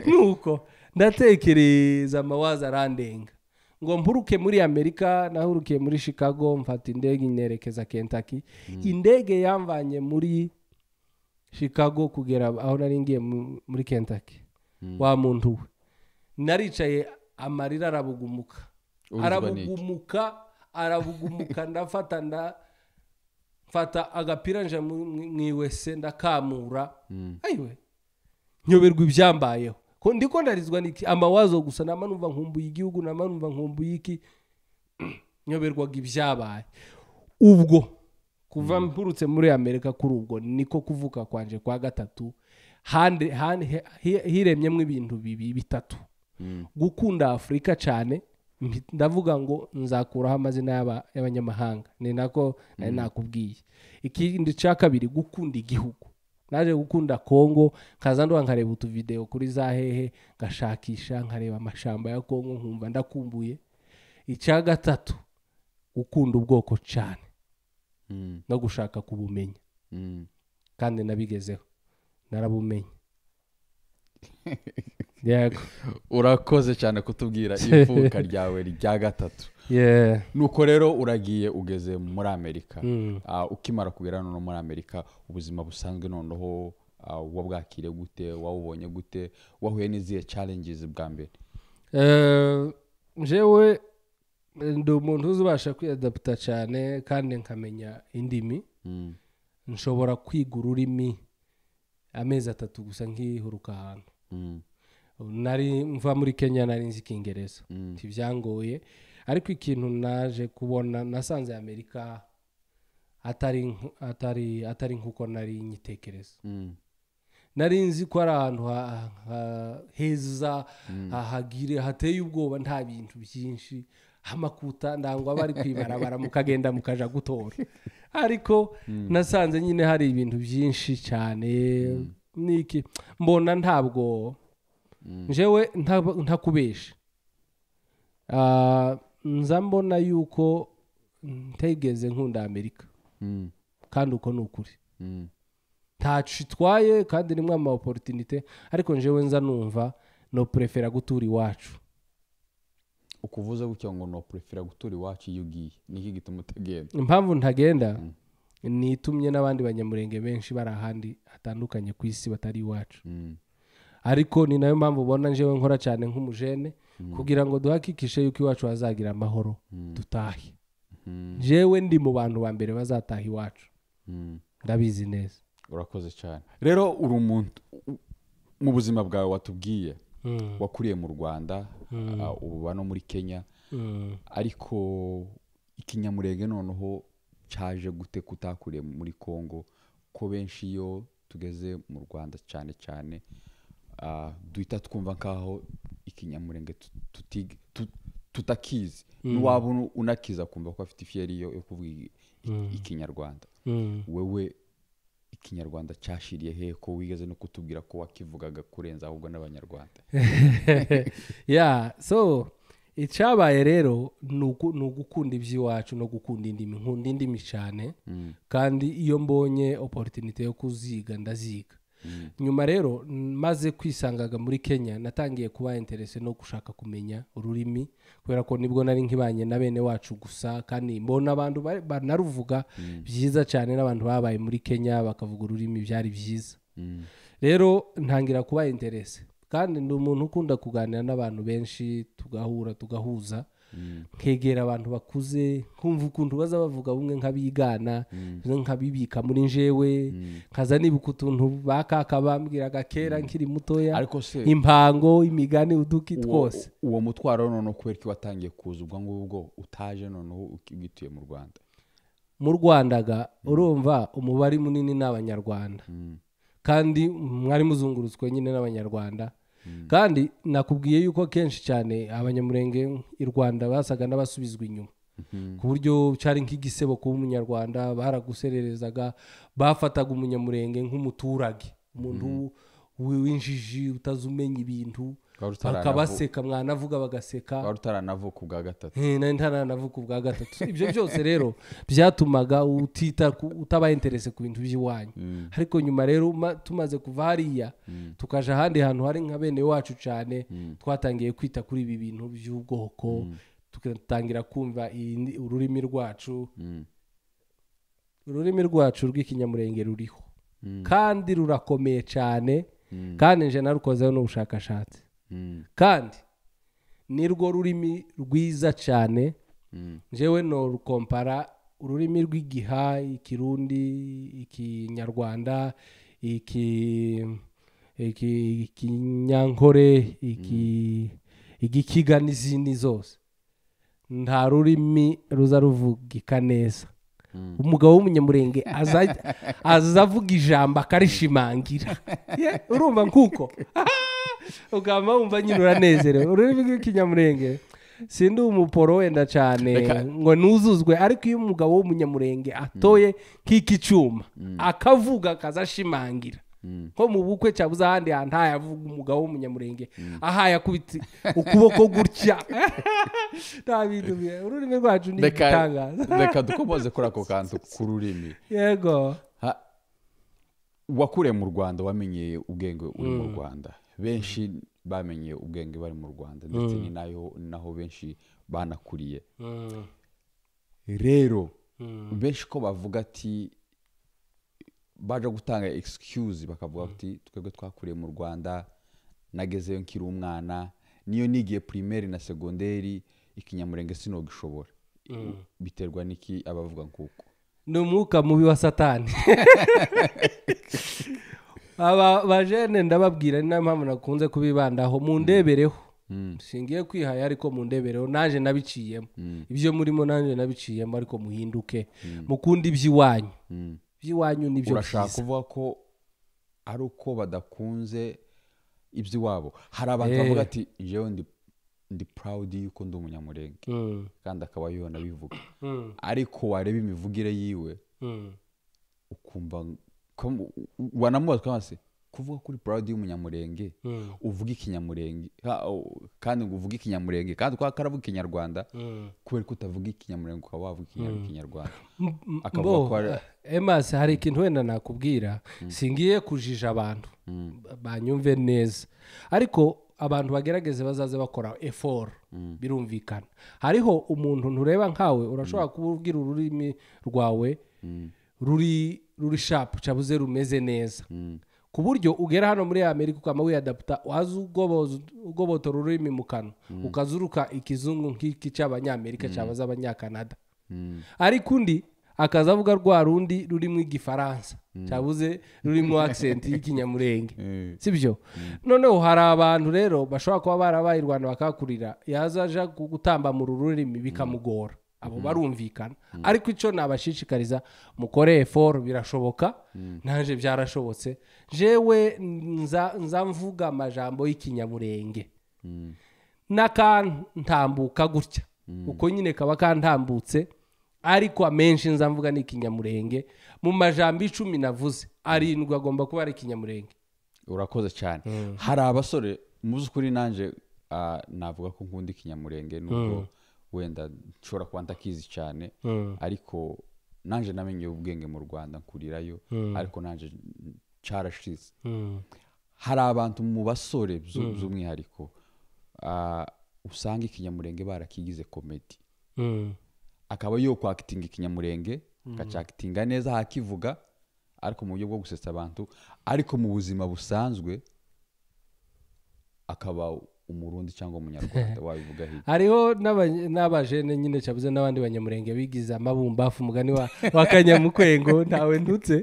A: nuko ndatekereza amawazi arandenga ngo mpuruke muri amerika nahurukiye muri chicago mfata indege inerekeza Kentucky hmm. indege yamvanye muri chicago kugera aho nari ngiye muri Kentucky hmm. wa muntu we naricaye amarira arabugumuka arabugumuka arabugumuka ndafata nda mfata agapira nje mu iwese ndakamura hmm. ayiwe nyoberwa ibyambayeho ko ndiko ndarizwa niki amawazo gusa nama numva nkumbuye igihugu nama numva nkumbuye iki nyoberwaga ibyabaye ubwo kuva mturutse mm. muri amerika kuri ubwo niko kuvuka kwanje kwa gatatu hiremyemo ibintu bibi bitatu mm. gukunda afurika cyane ndavuga ngo nzakuraho amazina y'abanyamahanga ni nako nari mm. nakubwiye ikindi cya kabiri gukunda igihugu naje gukunda kongo nkaza ndo nkareba utuvidewo kuri za hehe ngashakisha nkareba amashamba ya kongo nkumva ndakumbuye icya gatatu gukunda ubwoko cyane hmm. no gushaka kubumenya hmm. kandi nabigezeho narabumenye
B: urakoze cyane kutubwira ivuka ryawe rya gatatu nuko rero uragiye ugeze muri amerika hmm. ah, ukimara kugera noneho muri amerika ubuzima busanzwe noneho ah, uba bwakire gute wawubonye gute wahuye n'izihe challenges bwa mbere
A: njyewe eh, eh, ndi umuntu uzabasha kwiyadaputa cyane kandi nkamenya indimi hmm. nshobora kwiga ururimi amezi atatu gusa nkihuruka ahantu hmm. nari mva muri kenya nari nzi icyingereza ntibyangoye ariko ikintu naje kubona nasanze amerika atari atari atari nk'uko nari nyitekereza mm. nari nzi ko ari ahantu heza mm. hahagire hateye ubwoba nta bintu byinshi amakuta ndangwa bari kwibarabara mukagenda mukaja gutora ariko mm. nasanze nyine hari ibintu byinshi cyane niki mbona ntabwo njewe ntakubesha ah, nza mbona yuko ntegeze nkunda amerika hmm. kandi uko ni ukuri hmm. ntacu itwaye kandi nimwe ama oporutinite ariko njyewe nza numva no purefera gutura iwacu
B: ukuvuze gutya ngo no purefera gutura iwacu iyo ugiye niki gituma utagenda
A: impamvu ntagenda hmm. nitumye n'abandi banyamurenge benshi bari ahandi hatandukanye ku isi batari iwacu ariko ni nayo mpamvu ubona njyewe nkora cyane nk'umujene Mm. kugira ngo duhakikishe yuko iwacu hazagira amahoro mm. dutahe njyewe mm. ndi mu bantu ba mbere bazataha iwacu ndabizi neza
B: urakoze cyane rero uri umuntu mu buzima bwawe watubwiye wakuriye mu rwanda uba no muri kenya ariko ikinyamurenge noneho cyaje gute kutakuriye muri congo ko benshi iyo tugeze mu rwanda cyane cyane duhita twumva nkaho ikinyamurenge tutakizi mm. n'uwaba unakiza akumva ko afite ifiyeri yo kuvuga mm. ikinyarwanda mm. wewe ikinyarwanda cyashiriye heko ko wigeze no kutubwira ko wakivugaga kurenza ahubwo n'abanyarwanda
A: ya so icyabaye rero ni ugukunda iby'iwacu no gukunda indimi nkunda indimi cyane kandi iyo mbonye oporutinite yo kuziga ndaziga Mm. nyuma rero maze kwisangaga muri kenya natangiye kuba interese no gushaka kumenya ururimi kubera ko nibwo nari nkibanye na bene wacu gusa kandi mbona abantu banaruvuga mm. byiza cyane n'abantu babaye muri kenya bakavuga ururimi byari byiza mm. rero ntangira kuba interese kandi ni umuntu ukunda kuganira n'abantu benshi tugahura tugahuza nkegera abantu bakuze nkumva ukuntu baza bavuga bumwe nk'abigana mm. nk'abibika muri njewe nkaza mm. nibuka utuntu bakaka bambwiraga kera mm. nkiri mutoya impango imigani uduki twose
B: uwo mutwaro noneho kubera ko watangiye kuza ubwo ngubwo utaje noneho ugituye mu rwanda
A: mu rwanda ga urumva umubare munini ni abanyarwanda kandi mwari muzungurutswe nyine n'abanyarwanda Mm. kandi nakubwiye yuko kenshi cyane abanyamurenge i rwanda basaga n'abasubizwa inyuma mm-hmm. ku buryo cyari nk'igisebo kuba umunyarwanda baragusererezaga bafataga umunyamurenge nk'umuturage umuntu mm-hmm. w'injiji utazi umenya ibintu bakabaseka mwanavuga bagaseka wari utaranavuka ubwa gatatu nari ntaranavuka ubwa gatatu ibyo byose rero byatumaga utita utaba interese ku bintu by'iwanyu mm. ariko nyuma rero tumaze kuva hariya mm. tukaja ahandi hantu hari nka bene wacu cyane mm. twatangiye kwita kuri ibi bintu by'ubwoko tugatangira kumva ururimi rwacu ururimi rwacu rw'ikinyamurenge ruriho kandi rurakomeye cyane kandi nje narukozeho n'ubushakashatsi kandi nirwo rurimi rwiza cyane ngewe no rukompara ururimi rw'igiha ikirundi ikinyarwanda iki ikinyankore igikiga n'izindi zose nta rurimi ruza ruvugika neza umugabo w'umunyamurenge aza avuga ijambo akarishimangira urumva nkuko ugamba wumva nyine uranezerewe ururimi rw'ikinyamurenge sindi umuporo wenda cyane ngo nuzuzwe ariko iyo umugabo w'umunyamurenge mm. atoye nk'ikicuma mm. akavuga akaza ashimangira mm. nko mu bukwe cyabuze ahandi hantu ntayavuga umugabo w'umunyamurenge aha yakubita ukuboko gutya nta bintu ururimi rwacu ni igitangaza reka
B: dukomoze kuri ako kantu k'ururimi yego wakure mu rwanda wamenye ubwenge uri mu rwanda benshi bamenye ubwenge bari mu rwanda ndetse mm. ni naho benshi banakuriye mm. rero mm. benshi ko bavuga ati baje gutanga egisikuzi bakavuga ati twebwe twakuriye mu rwanda nagezeyo nkiri umwana niyo nigiye pirimeri na segonderi ikinyamurenge sinogishobora biterwa n'iki abavuga nk'uko
A: ni umwuka mubi wa satani aba bajene ndababwira ni nayo mpamvu nakunze kubibandaho ndebereho mm. singiye kwihaye ariko mu ndebereho naje nabiciyemo mm. ibyo murimo naje nabiciyemo ariko muhinduke mm. mukunda iby'iwanyu iby'iwanyu nibyo byiza urashaka
B: kuvuga ko ari uko badakunze iby'iwabo hari abantu eh. bavuga ati jewe ndi ndi purawudi yuko ndi umunyamurenge kandi akaba yibona bivuga ariko wareba imivugire yiwe ukumva wanamubaza ukamubaza kuvuga kuri puradi y'umunyamurenge hmm. uvuga ikinyamurenge kandi ngo uvuge ikinyamurenge kandi kwa karavuga ikinyarwanda kubera hmm. ko utavuga ikinyamurenge ukaba wavuga ikinyarwanda hmm.
A: emasi hari ikintu wenda nakubwira singiye kujija abantu banyumve neza ariko abantu bagerageze bazaze bakora eforo birumvikana hariho umuntu ntureba nkawe urashobora kubwira ururimi rwawe ruri ruri shapu cyabuze rumeze neza hmm. ku buryo ugera hano muri amerika ukaba wiyadaputa waza ugobotora ururimi mu kanwa hmm. ukazuruka ikizungu nk'iki cy'abanyamerika hmm. cyangwa zAbanyakanada ariko undi akaza avuga rwa rundi rurimo igifaransa cyabuze rurimo akisenti y'ikinyamurenge eh. si byo noneho hari abantu rero bashobora kuba barabaye i rwanda bakahakurira yaza aje gutamba mu rurimi bikamugora abo mhm. barumvikana mhm. ariko icyo nabashishikariza mukore foru birashoboka mhm. nanjye byarashobotse jewe nzamvuga amajambo y'ikinyamurenge n'akantambuka gutya uko nyine kaba kantambutse ariko amenshi nzamvuga mvuga ni ikinyamurenge mu majambo icumi navuze arindwi agomba kuba ari ikinyamurenge
B: urakoze cyane mm. hari abasore mu by'ukuri nanjye ah, navuga ko nkunda ikinyamurenge nubwo mm. wenda nshobora kuba ndakizi cyane hmm. ariko nanjye namenye ubwenge mu rwanda nkurirayo hmm. ariko nanjye cyarashize hmm. hari abantu mu basore by'umwihariko ah, usanga ikinyamurenge barakigize komedi akaba yo kwakitinga ikinyamurenge akacyakitinga neza hakivuga ariko mu buryo bwo gusetsa abantu ariko mu buzima busanzwe akaba umurundi cyangwa umunyarwanda wabivuga hirya
A: hariho n'abajene nyine cyabuze n'abandi banyamurenge bigize amabumbafu umugani wa kanyamukwengo ntawe ndutse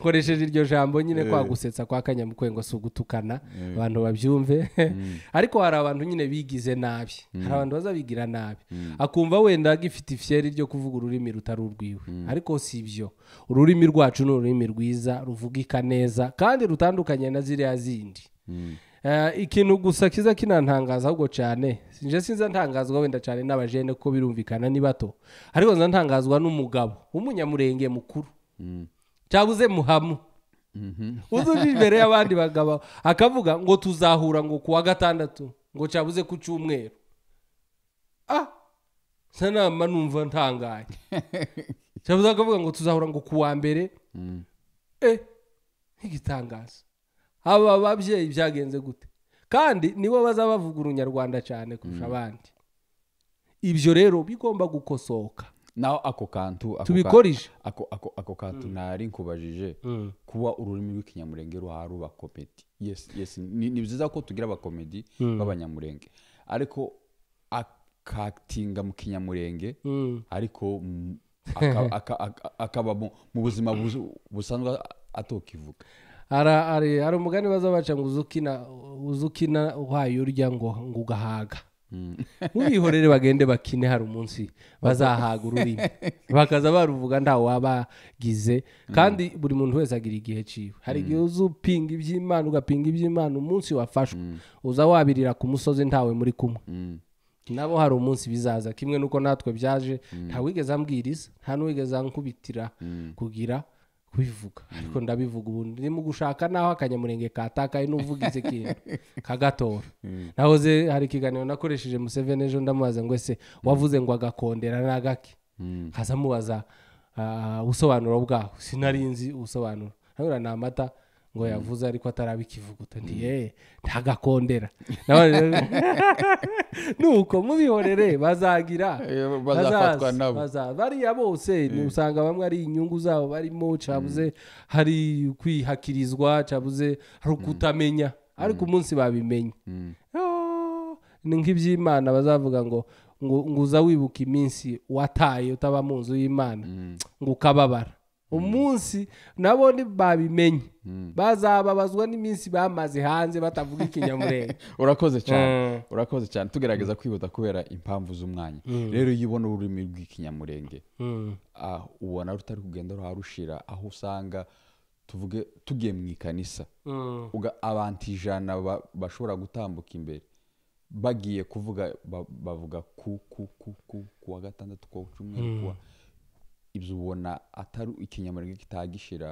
A: nkoresheje iryo jambo nyine eh. kwa gusetsa kwa kanyamukwengo si ugutukana eh. abantu babyumve mm. ariko hari abantu nyine bigize nabi mm. hari abantu bazabigira nabi mm. akumva wenda agifite ifyeri ryo kuvuga ururimi rutari urwiwe ariko si ibyo ururimi rwacu ni ururimi rwiza ruvugika neza kandi rutandukanye na ziriya zindi Eh, ikintu gusa kiza kinantangaza ahubwo cyane sinje sinza ntangazwa wenda cyane n'abajene ko birumvikana ni bato ariko nza ntangazwa n'umugabo w'umunyamurenge mukuru mm. cyabuze muhamu mhm. uzuje imbere y'abandi bagabo akavuga ngo tuzahura ngo kuwa gatandatu ngo cyabuze ku cyumweru ah nsa nama numva ntangaye cyabuze akavuga ngo tuzahura ngo kuwa mbere mm. eh nk'igitangaza aba babyeyi byagenze gute kandi nibo bazaba bavuga urunyarwanda cyane kurusha mm. abandi ibyo rero bigomba gukosoka
B: naho ako kantu tubikoresha ako kantu mm. nari nkubajije mm. kuba ururimi rw'ikinyamurenge ruharuba komedi ni byiza ko tugira abakomedi b'abanyamurenge ariko akatinga mu kinyamurenge
A: ariko akaba mu buzima busanzwe atokivuga hari umugani bazabaca ngo uze ukina uhaye urya ngo ngo ugahaga ntubihorere mm. bagende bakine hari umunsi bazahaga ururimi bakaza baruvuga ntawe wabagize mm. kandi buri muntu wese agira igihe cyiwe hari igihe mm. uza upinga iby'imana ugapinga iby'imana umunsi wafashwe uza wabirira ku musozi ntawe muri kumwe nabo hari umunsi bizaza kimwe nuko natwe byaje ntawigeze ambwiriza nta n'uwigeze ankubitira kugira kubivuga mm. ariko ndabivuga ubu ndimo gushaka naho akanyamurenge katakaye n'uvugize ikintu kagatora mm. nahoze hari ikiganiro nakoresheje museveni ejo ndamubaza ngo ese wavuze ngo agakondera n'agake nkaza mm. amubaza ah, ubusobanuro bwaho sinari nzi ubusobanuro hano ni amata ngo mm. yavuze ariko ataraba ikivuguta ndi yeee mm. eh, ntagakondera nuko mubihorere bazagira bariya bose mm. usanga bamwe ari inyungu zabo barimo cabuze hari kwihakirizwa cabuze hari ukutamenya ariko umunsi babimenye ah, ni nk'iby'imana bazavuga ngo ngo uza wibuka iminsi wataye utaba mu nzu y'imana ngo ukababara umunsi nabo babimenye hmm. bazababazwa n'iminsi bamaze hanze batavuga ikinyamurenge urakoze cyane eh.
B: urakoze cyane tugerageza kwihuta kubera impamvu z'umwanya hmm. rero iyo ubona ururimi rw'ikinyamurenge hmm. ah, ubona rutari kugenda ruharushira aho usanga tuvuge tugiye mu ikanisa abantu ijana bashobora gutambuka imbere bagiye kuvuga bavuga ku ku ku ku wa gatandatu kuwa cumi kuwa ibyo ubona atari ikinyamurenge kitagishira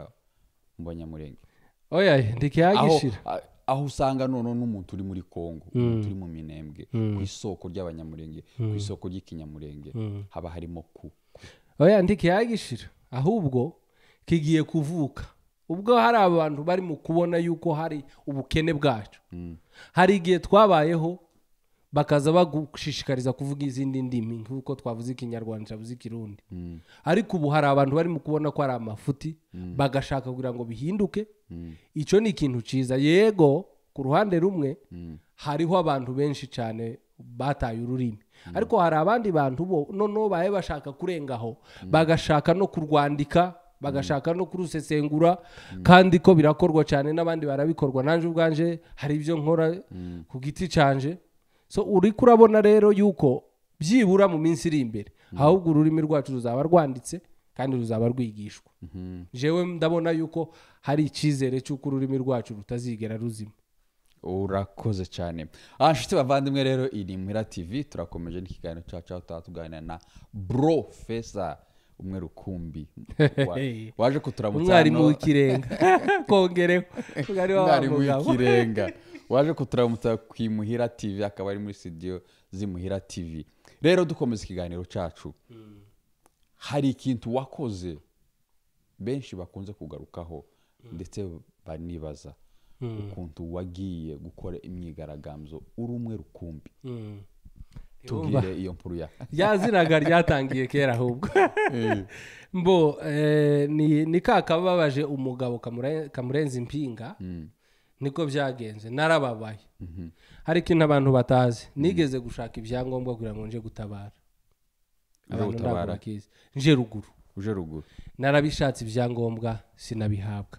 B: mu banyamurenge
A: oya ntikihagishira
B: aho usanga noneho n'umuntu uri muri kongo mm. umuntu uri mu minembwe mm. ku isoko ry'abanyamurenge ku mm. isoko ry'ikinyamurenge haba harimo ku
A: oya ntikihagishira ahubwo kigiye kuvuka ubwo hari abantu barimo kubona yuko hari ubukene bwacu hari igihe twabayeho bakaza bagushishikariza kuvuga izindi ndimi nk'uko twavuze ikinyarwanda cyavuze ikirundi mm. ariko ubu hari abantu barimo kubona ko ari amafuti mm. bagashaka kugira ngo bihinduke mm. icyo ni ikintu cyiza yego ku ruhande rumwe hariho abantu benshi cyane bataye ururimi ariko hari abandi bantu bo noneho baye bashaka kurengaho bagashaka no kurwandika bagashaka no kurusesengura kandi ko birakorwa cyane n'abandi barabikorwa nanjye ubwanjye hari ibyo nkora ku giti cyanje so uri kurabona rero yuko byibura mu minsi iri imbere mm-hmm. ahubwo ururimi rwacu ruzaba rwanditse kandi ruzaba rwigishwa mm-hmm. jewe ndabona yuko hari icyizere cy'uko ururimi rwacu rutazigera ruzima
B: urakoze cyane ahashyitsi bavandimwe rero iri muri tv turakomeje n'ikiganiro cyacu aho tuganira na burofesa umwe rukumbi waje kuturamutsa hano umwarimu w'ikirenga
A: kongereho umwarimu w'ikirenga
B: waje kuturamutsa ku imuhira tv akaba ari muri studio z'imuhira tv rero dukomeza ikiganiro cyacu mm. hari ikintu wakoze benshi bakunze kugarukaho mm. ndetse banibaza mm. ukuntu wagiye gukora imyigaragambyo uri umwe rukumbi
A: tubwire iyo mpuruya ryaziraga ryatangiye kera ahubwo eh. mbo eh, ni ka kababaje umugabo kamurenza impinga niko byagenze narababaye hari mhm. ikintu abantu batazi nigeze gushaka ibyangombwa kugira ngo nje gutabara abantu ntabwo bakizi nje ruguru ruguru narabishatse ibyangombwa sinabihabwa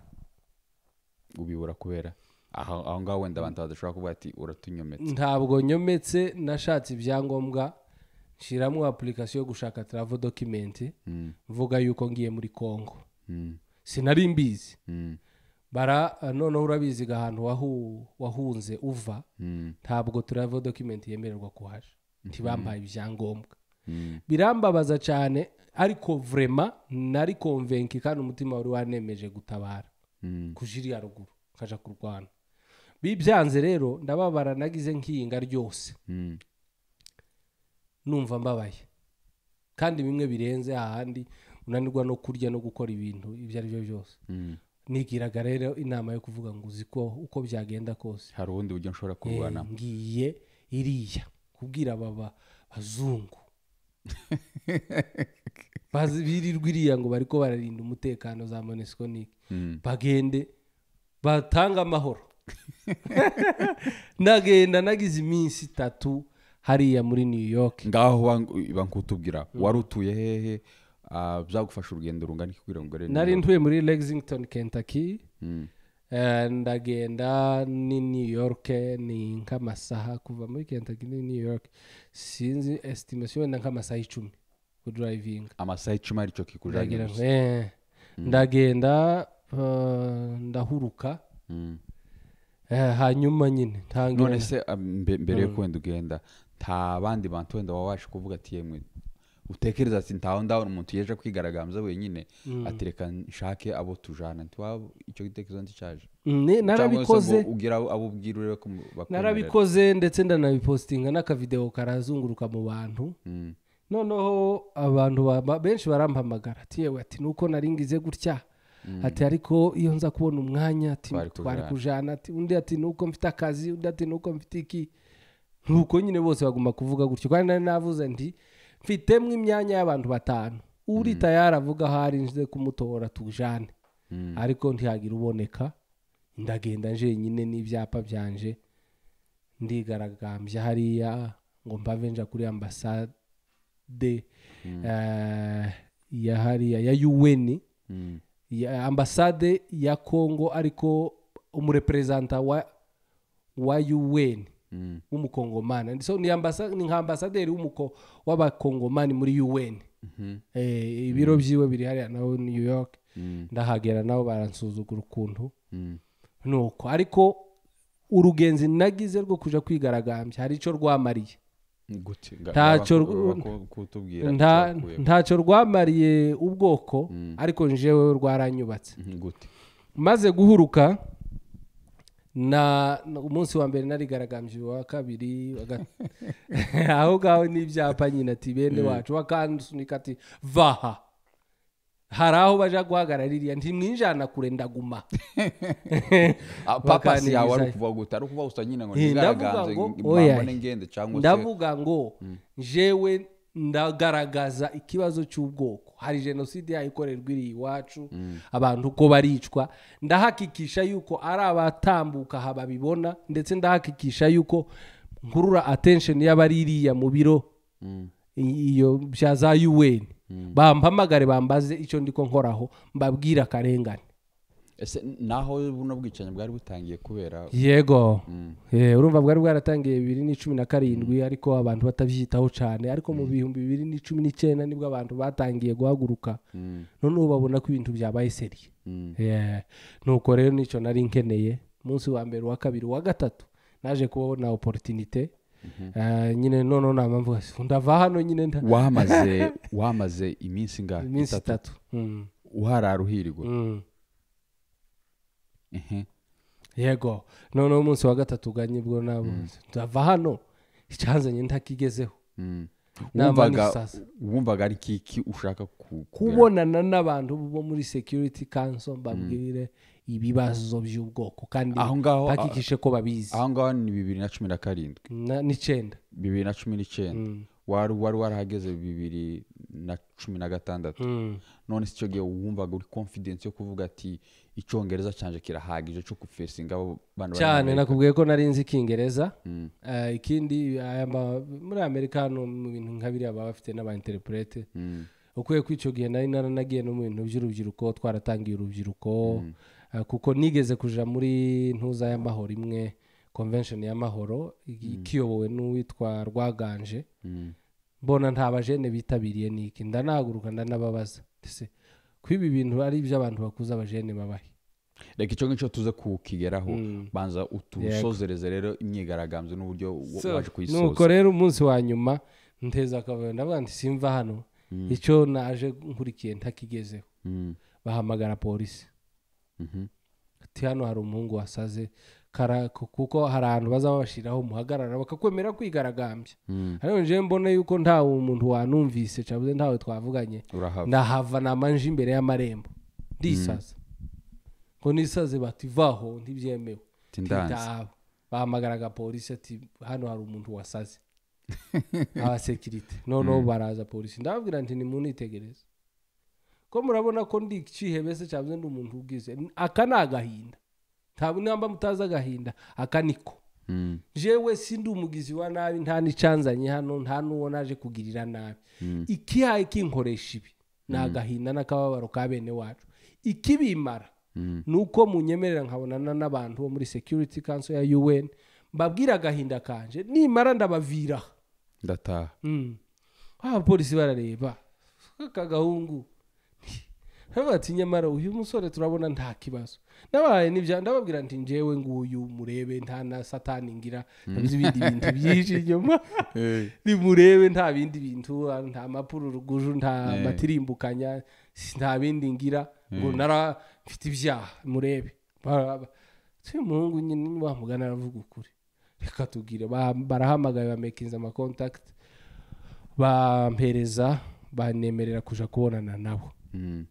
B: ubibura kubera aho ngaho wenda abantu badashobora kuvuga ati uratunyometse ntabwo
A: nyometse nashatse ibyangombwa nshyiramo apulikasiyo yo gushaka taravo dokimenti mm. mvuga yuko ngiye muri kongo mm. sinari mbizi mm. bara eh, noneho urabizi ahantu wahunze uva hmm. ntabwo turava dokumenti yemererwa kuhaje mhm. ntibambaye ibyangombwa hmm. birambabaza cyane ariko vurema nari konvenki kandi umutima wari wanemeje gutabara hmm. kujiriya ruguru ukajya kurwana bibyanze rero ndababara nagize nk'ihinga ryose numva mbabaye kandi bimwe birenze ahandi unanirwa no kurya no gukora ibintu ibyo ari byo byose nigiraga rero inama yo kuvuga ngo uzi ko uko byagenda kose
B: hari ubundi buryo nshobora kurwanamo eh,
A: ngiye iriya kubwira aba bazungu birirwa iriya ngo bari ko bararinda umutekano za monesiko hmm. bagende batanga amahoro nagenda nagize iminsi itatu hariya muri new york ngaho bankutubwira nkutubwira hmm. wari utuye hehe
B: byagufasha ah, urugendo rungana iki kugira ngo nari ntuye
A: muri lexington kentucky hmm. eh, ndagenda ni new york ni nk'amasaha kuva muri kentucky ni new york sinzi esitimasiyo wenda nk'amasaha icumi kudrivinga
B: amasaha icumi aricyo kikujyanye eh. hmm.
A: ndagenda eh, ndahuruka
B: hmm. hanyuma nyine none se ah, mbere yo kwenda ugenda nta bandi bantu wenda waba waje kuvuga ati yemwe utekereza ati ntaho ndabona umuntu yeje kwigaragambya wenyine mm. ati nshake abo tujana ntiwaba icyo gitekerezo nticyaje mm, narabikoze narabikoze
A: ndetse ndanabipositinga n'akavidewo karazunguruka mu bantu mm. noneho abantu benshi barampamagara ati yewe ati nuko naringize gutya ati ariko iyo nza kubona umwanya ati twari kujana ati undi ati ni uko mfite akazi undi ati uko mfite iki nuko nyine bose bagomba kuvuga gutyo kandi nari navuze ndi mfitemo imyanya y'abantu batanu uri mm. tayari avuga aho ari nze kumutora tujane mm. ariko ntihagire uboneka ndagenda njyenyine n'ibyapa byanje ndigaragambya hariya ngo mpave nja kuri ambasade mm. eh, ya hariya ya yuweni ambasade ya kongo ariko umureperezanta wa yuweni w'umukongomani mm. so ni nka ambasaderi w'abakongomani muri un mm-hmm. eh, ibiro byiwe mm. biri hariya nawe new york mm. ndahagera nabo baransuzugura ukuntu nuko ariko urugenzi nagize rwo kujya kwigaragambya hari icyo rwamariye ntacyo rwamariye ubwoko ariko njewe rwaranyubatse maze guhuruka na umunsi wa mbere narigaragambye uwa kabiri aho ngaho n'ibyapa nyine ati bene mm. wacu bakansunika ati vaha hari aho bajya guhagarara iriya ntimwijana kure ndaguma ah, papa si yawe ari ukuvuga guta ari ukuvuga gusa nyine ngo eh, ntigaragaze ngo mbone ngende cyangwa se ndavuga ngo mm. jewe ndagaragaza ikibazo cy'ubwoko hari jenoside yayikorerwa iri iwacu mm. abantu uko baricwa ndahakikisha yuko ari abatambuka aha babibona ndetse ndahakikisha yuko nkurura atensheni y'abari mu biro mm. iyo bya za yuweni mm. bampamagare bambaze icyo ndi ko nkoraho mbabwire akarengane
B: ese naho buno bwicanyi bwari butangiye kubera yego
A: mm. eh, urumva bwari bwaratangiye bibiri n'icumi na karindwi mm. ariko abantu batabyitaho cyane ariko mu mm. bihumbi bibiri n'icumi n'icyenda nibwo abantu batangiye guhaguruka noneho babona ko ibintu byabaye seri eh, nuko rero nicyo nari nkeneye umunsi wa mbere wa kabiri wa gatatu naje kubona oporutinite mhm. eh, nyine noneho nta mpamvu ndava hano nyine wamaze wamaze
B: iminsi itatu uharara uhirirwa
A: yego noneho umunsi wa gatatu ubwa nibwo nabuze turava mm. hano icyanzanye ntakigezeho mm.
B: wumvaga ari kiki ushaka kubonana
A: n'abantu bo muri security kanso mbabwire mm. ibibazo by'ubwoko kandi bakikishe ko
B: babizi aho ngaho ni bibiri na cumi na karindwi n'icyenda bibiri na cumi n'icyenda wari wari warahageze bibiri na cumi na gatandatu none si icyo gihe wumvaga uri confidence yo kuvuga ati icyongereza cyanje kirahagije cyo gufesinga abantu cyane nakubwiye
A: ko nari nzi icyongereza mm. eh, ikindi muri amerika hano mu bintu nka baba bafite n'aba interprete mm. ukwiye ko icyo gihe nari naranagiye no mu bintu by'urubyiruko twaratangiye urubyiruko mm. eh, kuko nigeze kujya muri ntuza y'amahoro imwe convention y'amahoro ikiyobowe n'uwitwa rwaganje mbona nta bajene bitabiriye niki ndanahaguruka ndanababaza ko ibi bintu ari iby'abantu bakuze abajene babahe reka icyo ngicyo tuze
B: kukigeraho mm. banza utusozereze rero imyigaragambyo n'uburyo waje kuyisoza nuko
A: rero umunsi wa nyuma nteza akavuyo ndavuga nti simva hano mm. icyo naje nkurikiye ntakigezeho mm. bahamagara polisi mm-hmm. ati hano hari umuhungu wasaze kuko hari ahantu bazabashyiraho umuhagarara bakakwemera kwigaragambya hmm. hariya nje mbona yuko nta muntu wanumvise cabuze ntawe twavuganye ndahava namanje imbere y'amarembo ndisaza hmm. ngo nisaze bativaho ntibyemewe bahamagaraga polisi ati hano hari umuntu wasaze abasekirite noneho hmm. baraza polisi ndababwira nti nimunitegereze ko murabona ko ndi icihebese cyangwa undi umuntu ubwize aka ni agahinda ntabwo niba mutazi agahinda aka niko hmm. jewe si ndi umugizi wa nabi nta n'icanzanye hano nta n'uwo naje kugirira nabi hmm. ikihaye kinkoresha ibi ni hmm. agahinda n'akababaro ka bene wacu ikibimara ni uko munyemerera nkabonana n'abantu bo muri security council ya un mbabwira agahinda kanje nimara ndabavira ndataha ah, abapolisi barareba aka gahungu ati nyamara uyu musore turabona nta kibazo nabaye n'ibya ndababwira nti njyewe nguyu murebe nta na satani ngira ndabizi mm. ibindi bintu byinshi inyuma eh. nimurebe nta bindi bintu nta mapururuguju nta eh. matirimbukanya nta bindi ngira ngo eh. nara mfite ibyaha murebe muhungu nyine wa mugana aravuga ukuri reka tubwire barahamagaye bamekinze amakontakiti bampereza banemerera kujya kubonana nabo mm.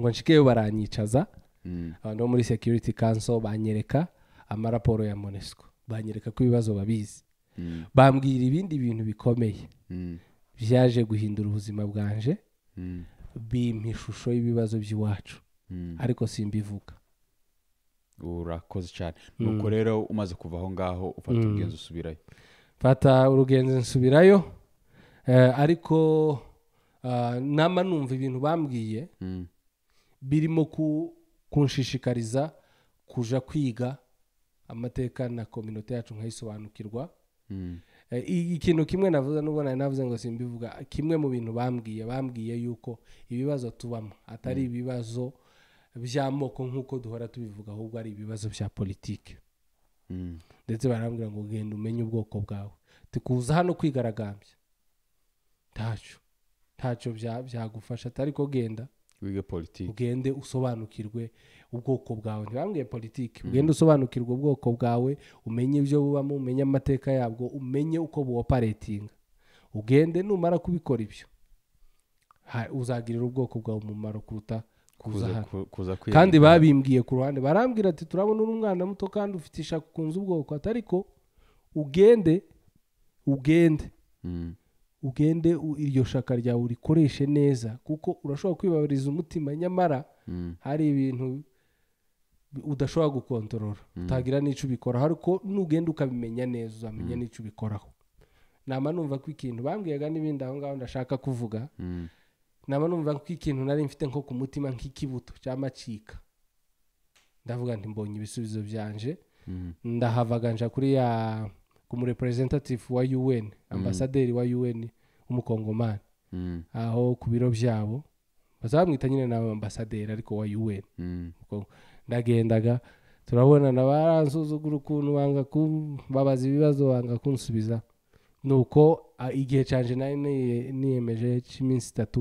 A: ngo nshikeyo baranyicaza mm. abantu bo muri security council banyereka amaraporo ya monesco banyereka ko ibibazo babizi mm. bambwira ibindi bintu bikomeye byaje mm. guhindura ubuzima bwanje bimpa ishusho y'ibibazo by'iwacu ariko simbivuga
B: urakoze cyane nuko rero umaze kuva aho ngaho ufata urugenzi usubirayo
A: fata urugenzi nsubirayo eh, ariko ah, nama numva ibintu bambwiye birimo kunshishikariza kujya kwiga amateka na kominote yacu nkayisobanukirwa hmm. eh, ikintu kimwe navuze n'ubwo nari navuze ngo simbivuga kimwe mu bintu bambwiye bambwiye yuko ibibazo tubamo atari hmm. ibibazo by'amoko nk'uko duhora tubivuga ahubwo ari ibibazo bya politiki hmm. ndetse barambwira ngo genda umenye ubwoko bwawe tukuza hano kwigaragambya ntacyo ntacyo byagufasha atari ko genda wiga politiki ugende usobanukirwe ubwoko bwawe ntibambwiye politiki mm. ugende usobanukirwe ubwoko bwawe umenye ibyo bubamo umenye amateka yabwo umenye uko buwoparetinga ugende numara kubikora ibyo uzagirira ubwoko bwawe umumaro kuruta kuza hano kandi babimbwiye ku ruhande barambwira ati turabona uri umwana muto kandi ufite ishaka ukunze ubwoko atari ko ugende ugende mm. ugende iryo shaka ryawe urikoreshe neza kuko urashobora kwibabariza umutima nyamara hmm. hari ibintu udashobora gukontorora hmm. utagira n'icyo ubikoraho ariko nugenda ukabimenya neza uzamenya hmm. n'icyo ubikoraho nama numva ko ikintu bambwiraga n'ibindi aho ngaho ndashaka kuvuga nama numva ko ikintu nari mfite nko ku mutima nk'ikibuto cy'amacika ndavuga nti mbonye ibisubizo byanje ndahavaga nja kuri ya ku representative wa un mm. ambasaderi wa un w'umukongomani mm. aho ku biro byabo bazamwita nyine na ambasaderi ariko wa un mm. ndagendaga turabonana baransuzugura ukuntu banga kumbabaza ibibazo banga kunsubiza nuko igihe cyanje nari niyemeje cy'iminsi itatu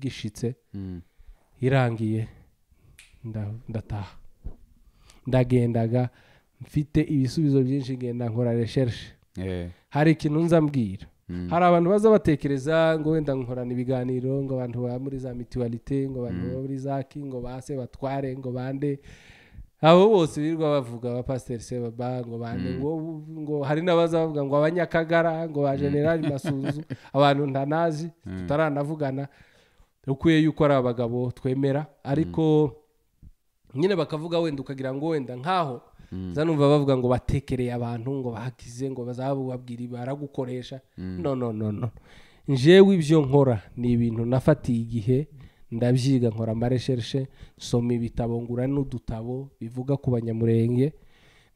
A: gishitse irangiye ndataha ndagendaga mfite ibisubizo byinshi ngenda nkora reshershe hari ikintu nzambwira mm. hari abantu baza batekereza ngo wenda nkorana ibiganiro ngo abantu ba muri za mituwalite ngo abantu baba mm. muri za ki ngo base batware ngo bande abo bose birirwa bavuga abapasiteri sebaba ngo bande mm. ngo hari n'abaza bavuga ngo abanyakagara ngo ba generali masuzu abantu ntanazi tutaranavugana ukwiye yuko ari abagabo twemera ariko nyine bakavuga wenda ukagira ngo wenda nkaho za mm. bavuga ngo batekereye abantu ngo bahakize ngo bazababwire baragukoresha mm. no no no no njewe ibyo nkora ni ibintu nafatiye igihe ndabyiga nkora amaresherishe soma ibitabo ngura n'udutabo bivuga ku banyamurenge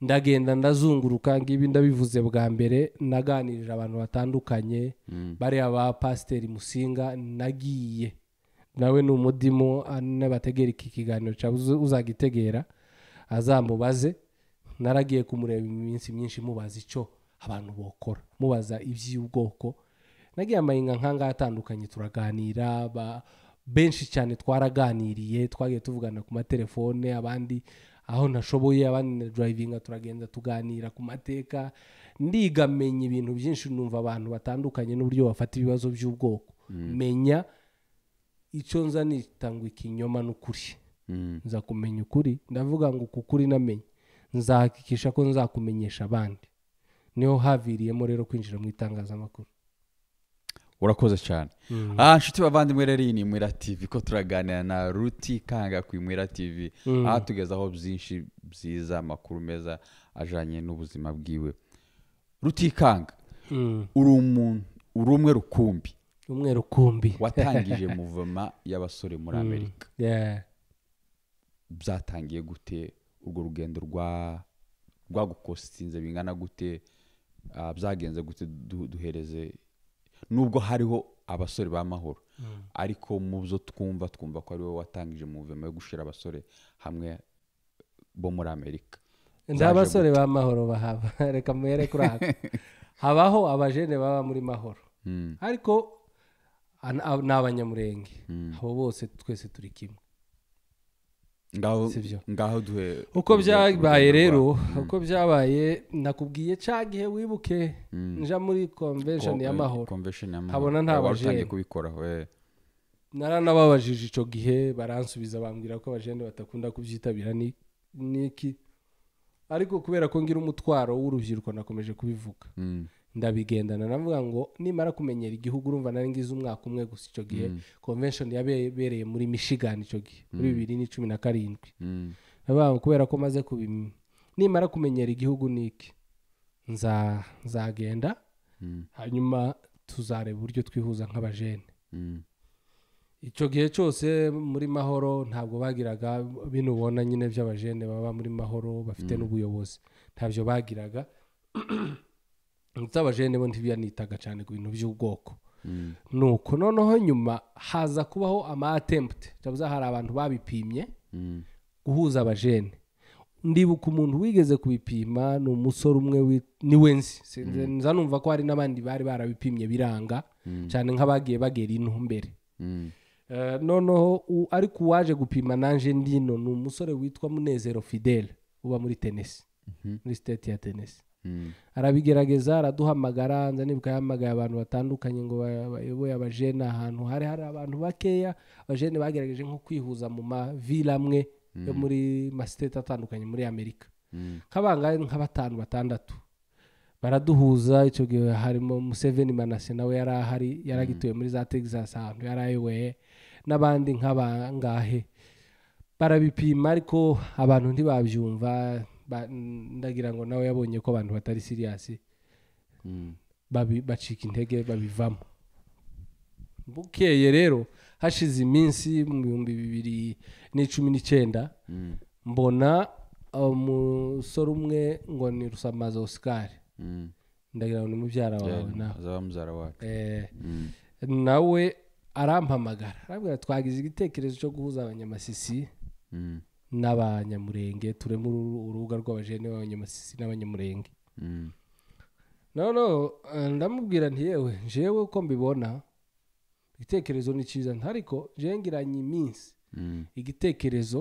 A: ndagenda ndazunguruka ngibi ndabivuze bwa mbere naganirije abantu batandukanye mm. bariya ba pasiteri musinga nagiye nawe ni umudimu n'abategera iki kiganiro uzajya azamubaze naragiye kumureba iminsi myinshi mubaza icyo abantu bokora mubaza iby'ubwoko nagiye amahinga nk'ahangaha atandukanye turaganira benshi cyane twaraganiriye twagiye tuvugana ku matelefone abandi aho nashoboye abandi na durayivinga turagenda tuganira ku mateka ndigamenya ibintu byinshi numva abantu batandukanye n'uburyo bafata ibibazo by'ubwoko mm. menya icyo nza nitangwa ikinyoma n'ukuri mm. nza kumenya ukuri ndavuga ngo uku kuri namenye nzahakikisha ko nzakumenyesha abandi niho haviriyemo rero kwinjira mu itangazamakuru
B: urakoze cyane mm. aha nshuti bavandimwe rero iyi ni mwira tivi ko turaganira na ruti kanga ku mwira tivi mm. aha tugezaho byinshi byiza amakuru meza ajyanye n'ubuzima bwiwe rutikanga mm. uri umwe rukumbi
A: umwe rukumbi
B: watangije muvoma y'abasore muri amerika byatangiye gute urwo rugendo rwagukosinze bingana gute ah, byagenze gute duhereze nubwo hariho abasore b'amahoro hmm. ariko mu byo twumva twumva ko ari wowe watangije muvema yo gushyira abasore hamwe bo muri amerika abasore
A: b'amahoro bahaba reka muhere kuri aha habaho abajene baba muri mahoro hmm. ariko ni abanyamurenge hmm. abo bose twese turi kimwe
B: ngaho ngaho duhe uko
A: byabaye rero mm. uko byabaye nakubwiye cya gihe wibuke mm. nja muri convention y'amahoro eh, habona ntabajene eh, naranababajije icyo gihe baransubiza bambwira ko abajene batakunda kubyitabira niki ariko kubera ko ngira umutwaro w'urubyiruko nakomeje kubivuga mm. ndabigendana navuga ngo nimara kumenyera igihugu urumva nari ngize umwaka umwe gusa icyo gihe mm. convention yabereye muri michigan icyo gihe mm. muri bibiri na cumi na karindwi mm. kubera ko maze kubimenya nimara kumenyera igihugu niki nzagenda hanyuma tuzareba uburyo twihuza nk'abajene icyo gihe cyose muri mahoro ntabwo bagiraga bino ubona nyine by'abajene baba muri mahoro bafite n'ubuyobozi ntabyo bagiraga abajene bo ntibiyanitaga cyane ku bintu by'ubwoko mm. nuko noneho nyuma haza kubaho ama atempute tuvuze hari abantu babipimye mm. guhuza abajene ndibuka umuntu wigeze kubipima ni umusore umwe ni wenzi mm. nza numva ko hari n'abandi bari barabipimye biranga cyane nk'abagiye bagera ino mbere eh, noneho ariko uwaje gupima nanjye ndino ni umusore witwa munezero fidele uba muri tenesi mhm. muri siteti ya tenesi arabigerageza araduhamagara nibuka yahamagaye abantu batandukanye ngo bayoboye abajene ahantu hari hari abantu bakeya abajene bagerageje nko kwihuza mu mavila amwe yo mm. muri masiteti atandukanye muri amerika nk'abangahe mm. nka batandatu baraduhuza icyo gihe harimo museveni manase nawe yari ahari yari mm. muri za texas ahantu yari ayoboye n'abandi nk'abangahe barabipima ariko abantu ntibabyumva ndagira ngo nawe yabonye ko abantu batari siriyasi hmm. bacika intege babivamo bukeye rero hashize iminsi mu bihumbi bibiri n'icumi n'icyenda hmm. mbona uh, umusore umwe ngo ni rusamaza osikari hmm. ndagira ngo ni mubyara wawe
B: nawe
A: eh. nawe arampamagara twageze igitekerezo cyo guhuza abanyamasisi n'abanyamurenge turemo urubuga rw'abajene b'abanyamasisi n'abanyamurenge mm. eh, ndamubwira nti yewe njyewe uko mbibona igitekerezo ni cyiza ntariko njengiranye iminsi mm. igitekerezo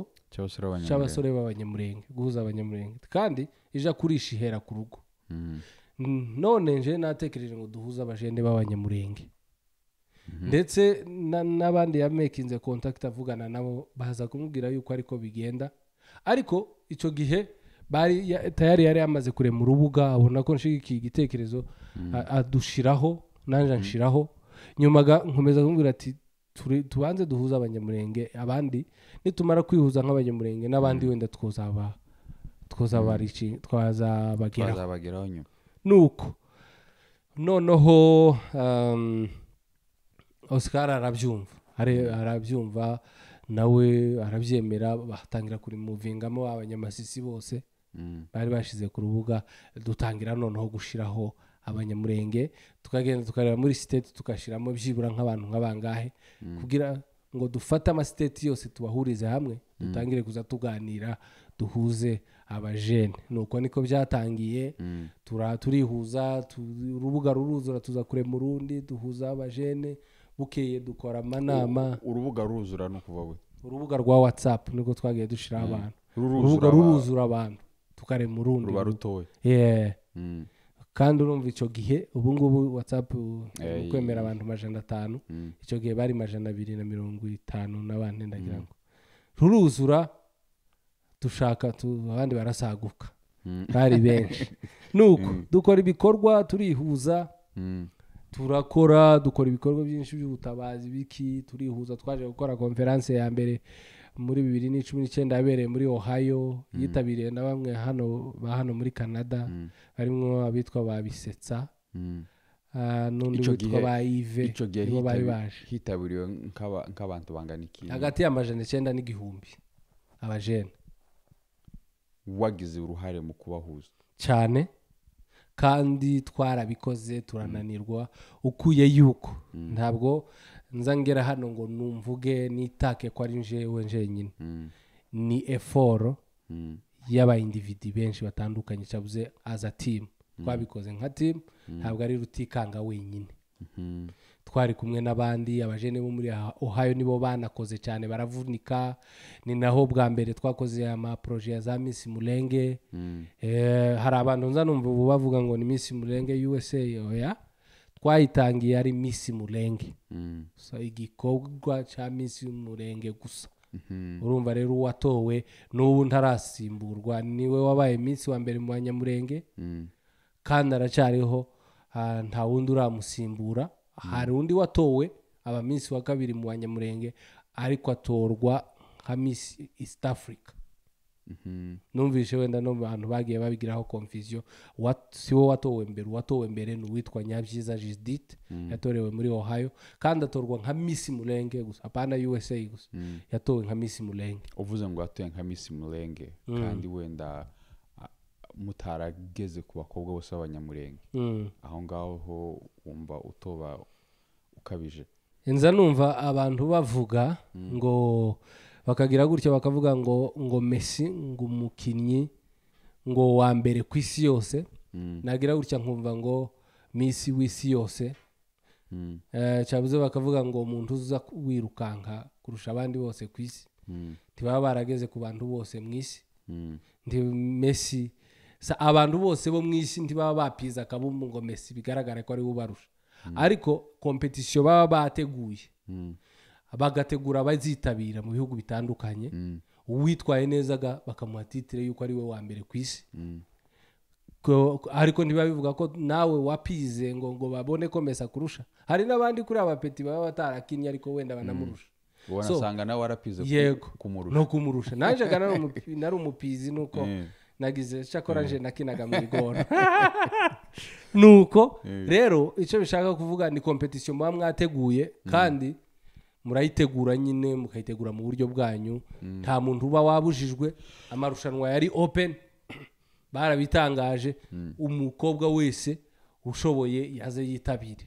A: cy'abasore b'abanyamurenge guhuza abanyamurenge kandi ija kurisha ihera ku rugo mm. none nje natekereje ngo duhuze abajene b'abanyamurenge Mhm. ndetse n'abandi yamekinze kontakiti avugana nabo baza kumubwira yuko ariko bigenda ariko icyo gihe bari tayari yari yamaze kurema urubuga abona ko nshigikiye igitekerezo mhm. adushiraho nanjye anshiraho mhm. nyuma nkomeza kumubwira ati tubanze duhuze abanyamurenge abandi nitumara kwihuza nk'abanyamurenge n'abandi wenda twazaba twazabageraho nuko noneho um, oscar arabyumva arabyumva nawe arabyemera batangira kurimuvingamo abanyamasisi bose mm. bari bashyize ku rubuga dutangira noneho gushyiraho abanyamurenge tukagenda tukareba muri siteti tugashyiramo byibura nk'abantu nk'abangahe mm. kugira ngo dufate amasiteti yose tubahurize hamwe mm. dutangire kuza tuganira duhuze abajene nuko niko byatangiye turihuza urubuga ruruzura tuza kure mu urundi duhuza abajene bukeye dukora amanama urubuga ruzura no kuva we urubuga rwa watsapu nibwo twagiye dushyiraho mm. abantu urubuga ruruzura abantu tukarema urundi ruba rutoya mm. kandi urumva icyo gihe ubu ngubu watsapu kwemera abantu majana atanu mm. icyo gihe bari majana abiri na mirongo itanu n'abandi ndagira ngo ruruzura dushaka abandi barasaguka bari benshi nuko dukora ibikorwa turihuza turakora dukora ibikorwa byinshi by'ubutabazi biki turihuza twaje gukora konferanse ya mbere muri bibiri n'icumi n'icyenda yabereye muri ohayo mm. yitabiriye na bamwe hano ba hano muri canada harimo mm. abitwa babisetsa mm. ah, n'undi witwa ba ive nibo bari
B: hitabiriwe nk'abantu bangana iki hagati
A: y'amajana icyenda n'igihumbi abajene
B: wagize uruhare mu kubahuza
A: cyane kandi twarabikoze mm. turananirwa ukuye yuko mm. ntabwo nzangera hano ngo numvuge nitake ko ari njewe njyenyine mm. ni eforo y'abayindividi benshi batandukanye cyabuze aza timu twabikoze nka timu ntabwo ari rutikanga wenyine mm-hmm. twari kumwe n'abandi abajene bo muri Ohio nibo banakoze cyane baravunika ni naho bwa mbere twakoze amaproje ya za Miss Murenge hmm. eh, hari abantu nza numva ubu bavuga ngo ni Miss Murenge USA oya twayitangiye ari Miss Murenge hmm. igikorwa cya Miss Murenge gusa hmm. urumva rero uwatowe n'ubu ntarasimburwa niwe wabaye minsi wa mbere mu banyamurenge kandi aracyariho ah, nta wundi uramusimbura hari undi watowe aba minsi wa kabiri mu banyamurenge ariko atorwa nka minsi east africa mhm. numvise wenda no bantu bagiye babigiraho konfisiyo si wo watowe mbere uwatowe mbere ni uwitwa nyabyiza jisdite mhm. yatorewe muri ohio kandi atorwa nka minsi murenge gusa apana usa gusa mhm. yatowe nka minsi murenge
B: uvuze ngo yatowe nka minsi murenge mm. kandi wenda mutarageze ku bakobwa bose b'abanyamurenge hmm. aho ngaho wumva utoba ukabije
A: nza numva abantu bavuga hmm. ngo bakagira gutya bakavuga ngo ngo mesi ngo umukinnyi ngo wa mbere ku isi yose hmm. nagira gutya nkumva ngo misi w'isi yose eh, cyabuze bakavuga ngo umuntu uza wirukanka kurusha abandi bose ku isi ntibaba barageze ku bantu bose mu isi mesi abantu bose bo mu isi ntibaba bapiza akabumbu ngo mesi bigaragara ko ari we ubarusha hmm. ariko kompetisiyo baba bateguye hmm. bagategura abazitabira mu bihugu bitandukanye hmm. uwitwaye neza bakamuha titire y'uko ari we wa mbere ku isi ariko ntibiba bivuga ko nawe wapize ngo ngo babone ko mesa kurusha hari n'abandi kuri aba peti baba batarakinnye ariko wenda banamurusha ubona
B: nawe warapize kumurusha no kumurusha naje agana
A: ari umupizi nuko nagize cyakora mm. nje nakinaga mu rigoro nuko mm. rero icyo bishaka kuvuga ni kompetisiyo muba mwateguye mm. kandi murayitegura nyine mukayitegura mu buryo bwanyu nta muntu uba wabujijwe amarushanwa yari open barabitangaje umukobwa wese ushoboye yaze yitabire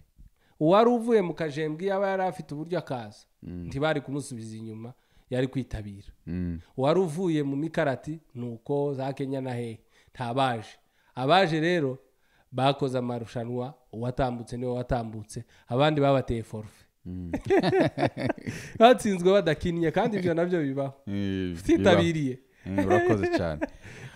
A: uwari uvuye mu kajembwe yaba yari afite uburyo akaza ntibari kumusubiza inyuma yari kwitabira mm. wari uvuye mu mikarati ni uko za kenya na hehe ntabaje abaje rero bakoze amarushanwa uwatambutse niwe watambutse abandi babateye forufe mm. batsinzwe badakinnye kandi ibyo nabyo bibaho bititabiriye mm, urakoze cyane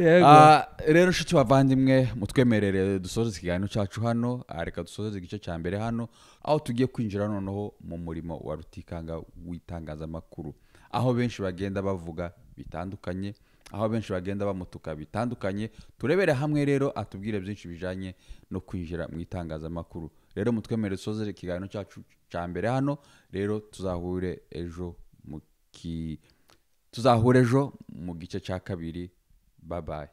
A: ah, rero
B: nshuti bavandimwe mutwemerere dusoze ikiganiro cyacu hano ah, reka dusoze igice cya mbere hano aho tugiye kwinjira noneho mu murimo wa rutikanga w'itangazamakuru aho benshi bagenda bavuga bitandukanye aho benshi bagenda bamutuka bitandukanye turebere hamwe rero atubwire byinshi bijyanye no kwinjira mu itangazamakuru rero mutwemere dusoze ikiganiro cyacu cya mbere hano rero tuzahure ejo mu ki tuzahura ejo mu gice cya kabiri babaye